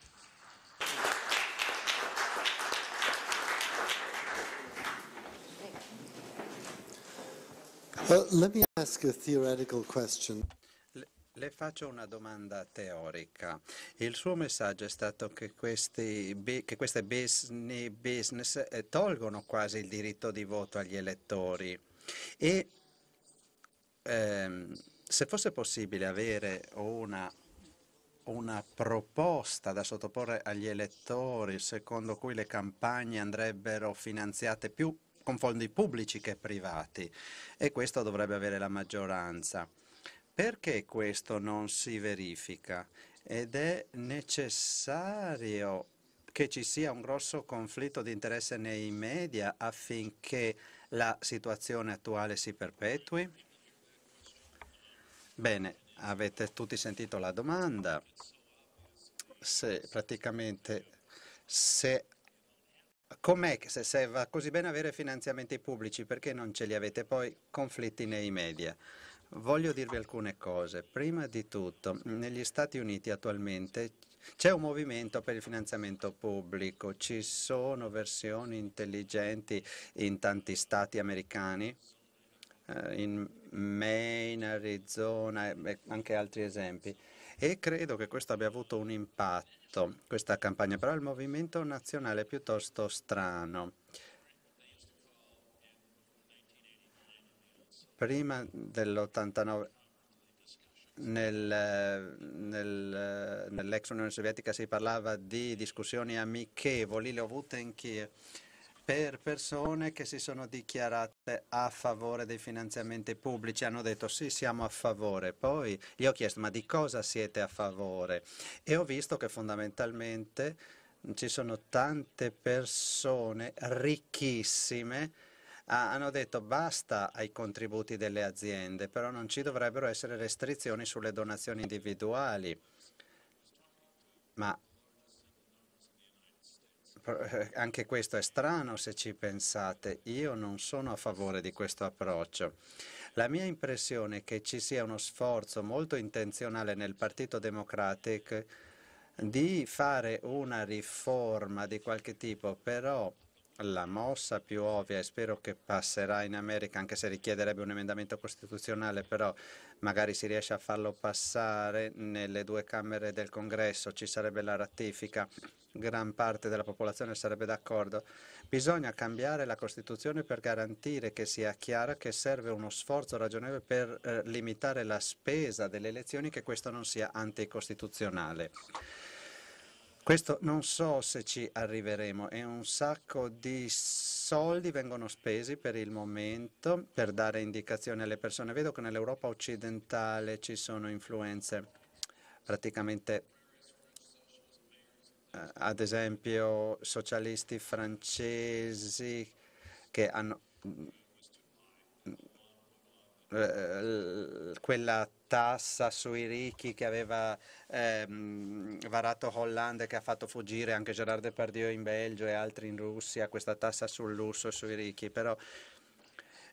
S1: let me ask a theoretical question.
S4: Le faccio una domanda teorica. Il suo messaggio è stato che, questi, che queste business, business eh, tolgono quasi il diritto di voto agli elettori e ehm, se fosse possibile avere una, una proposta da sottoporre agli elettori secondo cui le campagne andrebbero finanziate più con fondi pubblici che privati e questo dovrebbe avere la maggioranza. Perché questo non si verifica? Ed è necessario che ci sia un grosso conflitto di interesse nei media affinché la situazione attuale si perpetui? Bene, avete tutti sentito la domanda. Se praticamente se Com'è che se va così bene avere finanziamenti pubblici, perché non ce li avete poi conflitti nei media? Voglio dirvi alcune cose. Prima di tutto, negli Stati Uniti attualmente c'è un movimento per il finanziamento pubblico, ci sono versioni intelligenti in tanti stati americani, eh, in Maine, Arizona e anche altri esempi e credo che questo abbia avuto un impatto, questa campagna, però il movimento nazionale è piuttosto strano. Prima dell'89 nel, nel, nell'ex Unione Sovietica si parlava di discussioni amichevoli, le ho avute in Kiev per persone che si sono dichiarate a favore dei finanziamenti pubblici, hanno detto sì siamo a favore, poi gli ho chiesto ma di cosa siete a favore e ho visto che fondamentalmente ci sono tante persone ricchissime hanno detto basta ai contributi delle aziende, però non ci dovrebbero essere restrizioni sulle donazioni individuali. Ma eh, anche questo è strano se ci pensate, io non sono a favore di questo approccio. La mia impressione è che ci sia uno sforzo molto intenzionale nel Partito Democratico di fare una riforma di qualche tipo, però la mossa più ovvia e spero che passerà in America, anche se richiederebbe un emendamento costituzionale, però magari si riesce a farlo passare nelle due Camere del Congresso, ci sarebbe la ratifica, gran parte della popolazione sarebbe d'accordo. Bisogna cambiare la Costituzione per garantire che sia chiaro che serve uno sforzo ragionevole per eh, limitare la spesa delle elezioni, che questo non sia anticostituzionale. Questo non so se ci arriveremo, è un sacco di soldi vengono spesi per il momento per dare indicazioni alle persone. Vedo che nell'Europa occidentale ci sono influenze praticamente eh, ad esempio socialisti francesi che hanno eh, eh, quella tassa sui ricchi che aveva ehm, varato Hollande che ha fatto fuggire anche Gerard Depardieu in Belgio e altri in Russia, questa tassa sul lusso e sui ricchi, però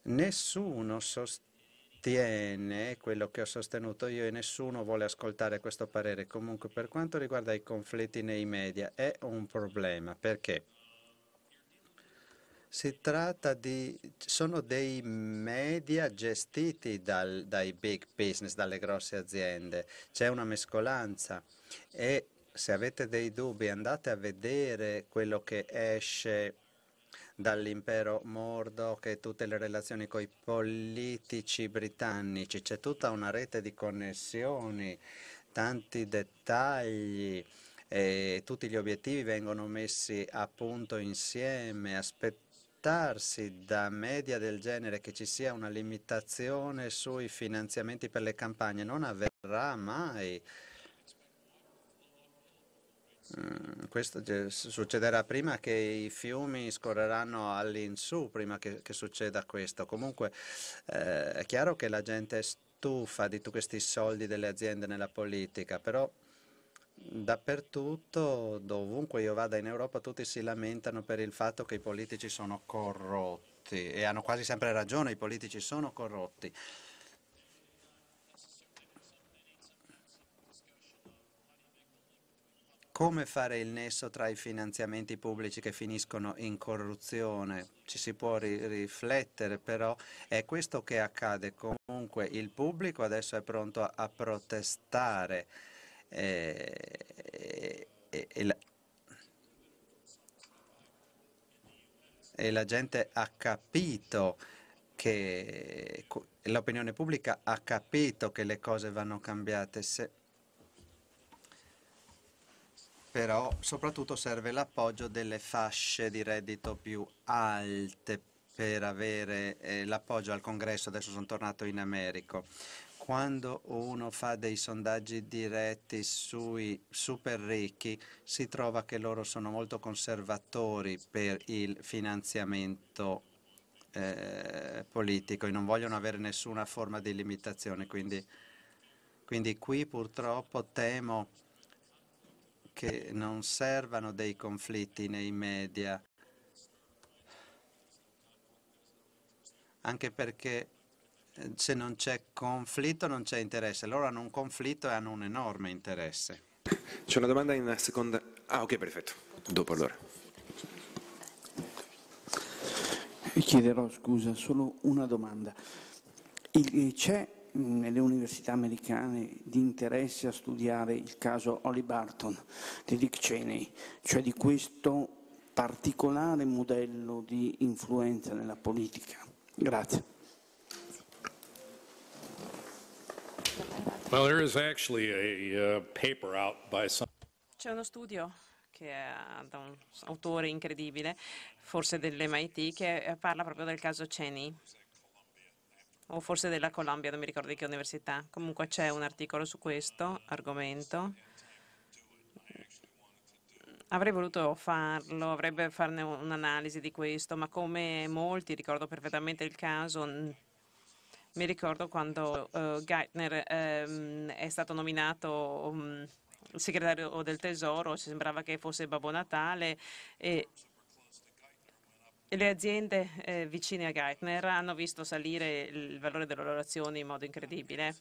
S4: nessuno sostiene quello che ho sostenuto io e nessuno vuole ascoltare questo parere. Comunque per quanto riguarda i conflitti nei media è un problema perché si tratta di, sono dei media gestiti dal, dai big business, dalle grosse aziende, c'è una mescolanza e se avete dei dubbi andate a vedere quello che esce dall'impero Murdoch e tutte le relazioni con i politici britannici, c'è tutta una rete di connessioni, tanti dettagli, e tutti gli obiettivi vengono messi a punto insieme, aspettate aspettarsi da media del genere che ci sia una limitazione sui finanziamenti per le campagne non avverrà mai. Mm, questo succederà prima che i fiumi scorreranno all'insù, prima che, che, succeda questo. Comunque eh, è chiaro che la gente è stufa di tutti questi soldi delle aziende nella politica, però Dappertutto, dovunque io vada in Europa, tutti si lamentano per il fatto che i politici sono corrotti e hanno quasi sempre ragione, i politici sono corrotti. Come fare il nesso tra i finanziamenti pubblici che finiscono in corruzione? Ci si può ri riflettere, però è questo che accade. Comunque il pubblico adesso è pronto a protestare e, eh, eh, e, la, e la gente ha capito che l'opinione pubblica ha capito che le cose vanno cambiate, se... però soprattutto serve l'appoggio delle fasce di reddito più alte per avere eh, l'appoggio al congresso, adesso sono tornato in America, quando uno fa dei sondaggi diretti sui super ricchi si trova che loro sono molto conservatori per il finanziamento eh, politico e non vogliono avere nessuna forma di limitazione. Quindi, quindi qui purtroppo temo che non servano dei conflitti nei media, anche perché se non c'è conflitto non c'è interesse, loro hanno un conflitto e hanno un enorme interesse. C'è una domanda in seconda... Ah ok, perfetto, dopo allora. Chiederò scusa, solo una domanda. Il, eh, c'è mm, nelle università americane di interesse a studiare il caso Holly Barton di Dick Cheney, cioè di questo particolare modello di influenza nella politica? Grazie.
S3: Uh,
S2: c'è uno studio che è da un autore incredibile, forse dell'MIT, che eh, parla proprio del caso Cheney o forse della Columbia, non mi ricordo di che università. Comunque c'è un articolo su questo argomento. Avrei voluto farlo, avrebbe farne un'analisi di questo, ma come molti ricordo perfettamente il caso, mi ricordo quando uh, Geithner um, è stato nominato um, segretario del Tesoro, ci sembrava che fosse Babbo Natale e le aziende eh, vicine a Geithner hanno visto salire il valore delle loro azioni in modo incredibile.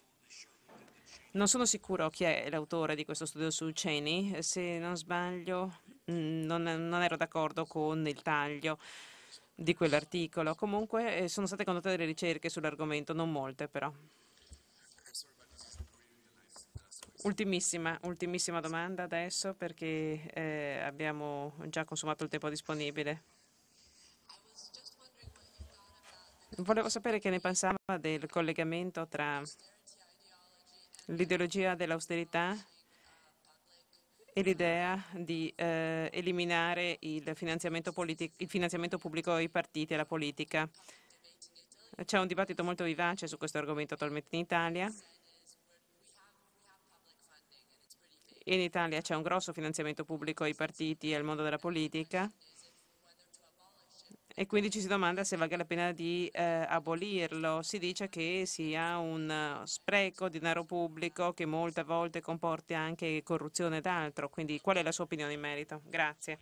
S2: Non sono sicuro chi è l'autore di questo studio su Cheney, se non sbaglio mm, non, non ero d'accordo con il taglio di quell'articolo. Comunque eh, sono state condotte delle ricerche sull'argomento, non molte però. Ultimissima, ultimissima domanda adesso perché eh, abbiamo già consumato il tempo disponibile. Volevo sapere che ne pensava del collegamento tra l'ideologia dell'austerità e l'idea di eh, eliminare il finanziamento, il finanziamento pubblico ai partiti e alla politica. C'è un dibattito molto vivace su questo argomento attualmente in Italia. In Italia c'è un grosso finanziamento pubblico ai partiti e al mondo della politica e quindi ci si domanda se valga la pena di eh, abolirlo. Si dice che sia un eh, spreco di denaro pubblico che molte volte comporti anche corruzione ed altro. Quindi qual è la sua opinione in merito? Grazie.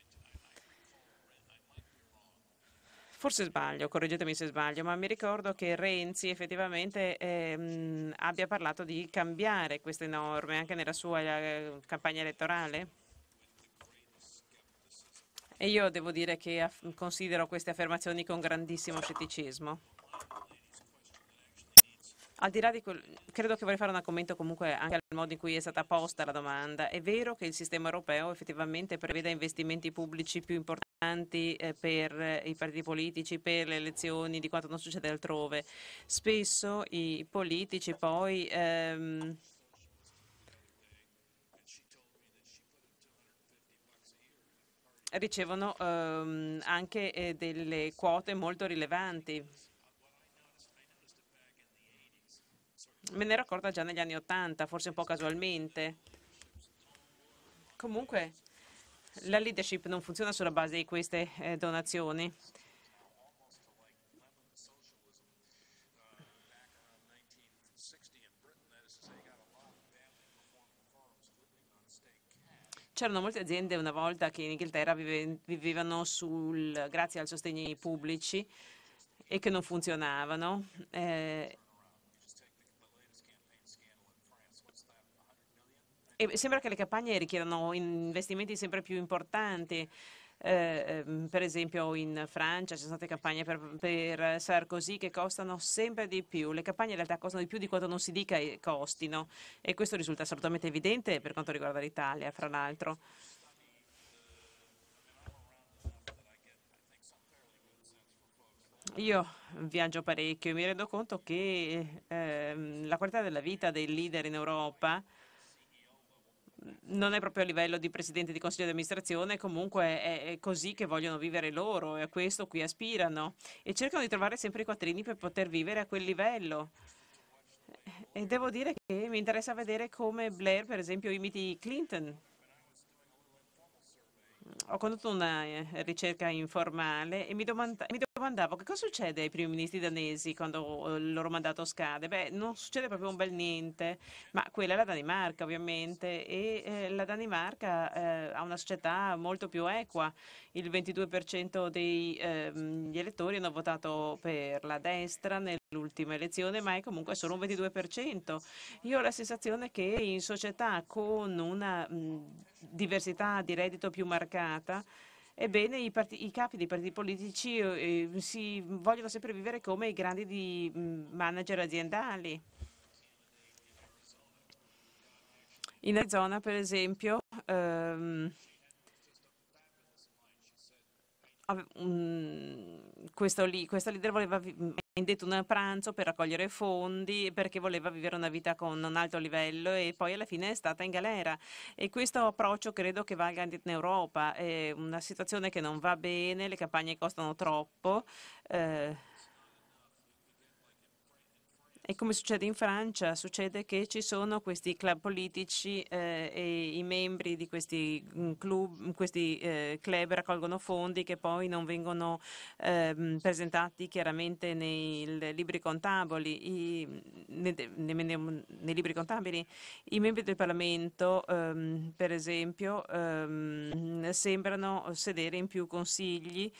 S2: Forse sbaglio, correggetemi se sbaglio, ma mi ricordo che Renzi effettivamente ehm, abbia parlato di cambiare queste norme anche nella sua eh, campagna elettorale. E io devo dire che considero queste affermazioni con grandissimo scetticismo. Al di là di quel, credo che vorrei fare un commento comunque anche al modo in cui è stata posta la domanda. È vero che il sistema europeo effettivamente prevede investimenti pubblici più importanti eh, per eh, i partiti politici, per le elezioni, di quanto non succede altrove. Spesso i politici poi ehm, ricevono ehm, anche eh, delle quote molto rilevanti. Me ne ero accorta già negli anni Ottanta, forse un po' casualmente. Comunque, la leadership non funziona sulla base di queste eh, donazioni. c'erano molte aziende una volta che in Inghilterra vive, vivevano sul, grazie ai sostegni pubblici e che non funzionavano. Eh, e sembra che le campagne richiedano investimenti sempre più importanti eh, ehm, per esempio in Francia ci sono state campagne per, per, Sarkozy che costano sempre di più, le campagne in realtà costano di più di quanto non si dica e costino e questo risulta assolutamente evidente per quanto riguarda l'Italia, fra l'altro. Io viaggio parecchio e mi rendo conto che eh, la qualità della vita dei leader in Europa non è proprio a livello di presidente di consiglio di amministrazione, comunque è, è, così che vogliono vivere loro e a questo qui aspirano e cercano di trovare sempre i quattrini per poter vivere a quel livello. E devo dire che mi interessa vedere come Blair, per esempio, imiti Clinton ho condotto una eh, ricerca informale e mi, domanda, mi, domandavo che cosa succede ai primi ministri danesi quando eh, il loro mandato scade. Beh, non succede proprio un bel niente, ma quella è la Danimarca ovviamente e eh, la Danimarca eh, ha una società molto più equa. Il 22% degli ehm, elettori hanno votato per la destra nel l'ultima elezione, ma è comunque solo un 22%. Io ho la sensazione che in società con una diversità di reddito più marcata, ebbene i, parti, i capi dei partiti politici eh, eh si vogliono sempre vivere come i grandi di, manager aziendali. In Arizona, per esempio, ehm, um, questa leader voleva indetto un pranzo per raccogliere fondi perché voleva vivere una vita con un alto livello e poi alla fine è stata in galera. E questo approccio credo che valga in Europa. È una situazione che non va bene, le campagne costano troppo. Eh, e come succede in Francia, succede che ci sono questi club politici eh, e i membri di questi mm, club, mm, questi, eh, club raccolgono fondi che poi non vengono eh, presentati chiaramente nei libri contabili. I, nei, mm, nei, nei libri contabili. I membri del Parlamento, ehm, per esempio, ehm, sembrano sedere in più consigli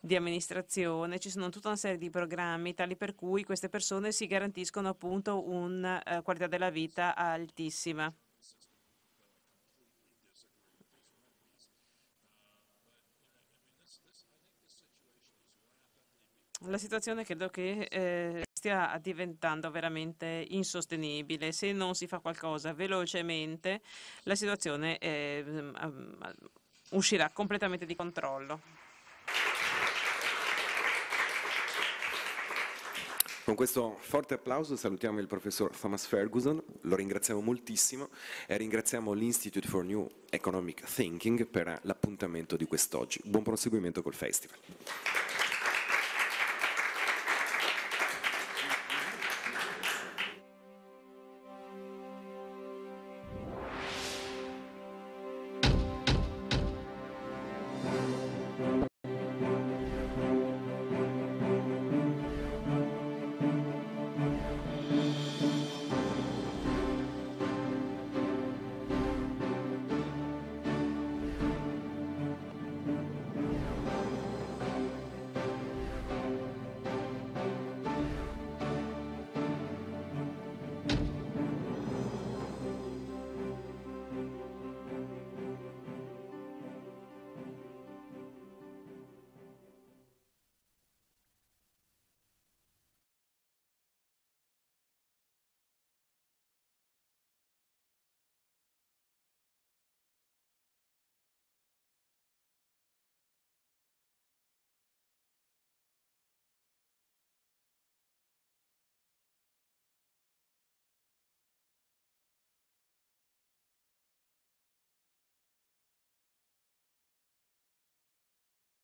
S2: di amministrazione, ci sono tutta una serie di programmi tali per cui queste persone si garantiscono appunto una eh, qualità della vita altissima. La situazione credo che eh, stia diventando veramente insostenibile. Se non si fa qualcosa velocemente, la situazione eh, mm, mm, uscirà completamente di controllo.
S1: Con questo forte applauso salutiamo il professor Thomas Ferguson, lo ringraziamo moltissimo e ringraziamo l'Institute for New Economic Thinking per l'appuntamento di quest'oggi. Buon proseguimento col festival.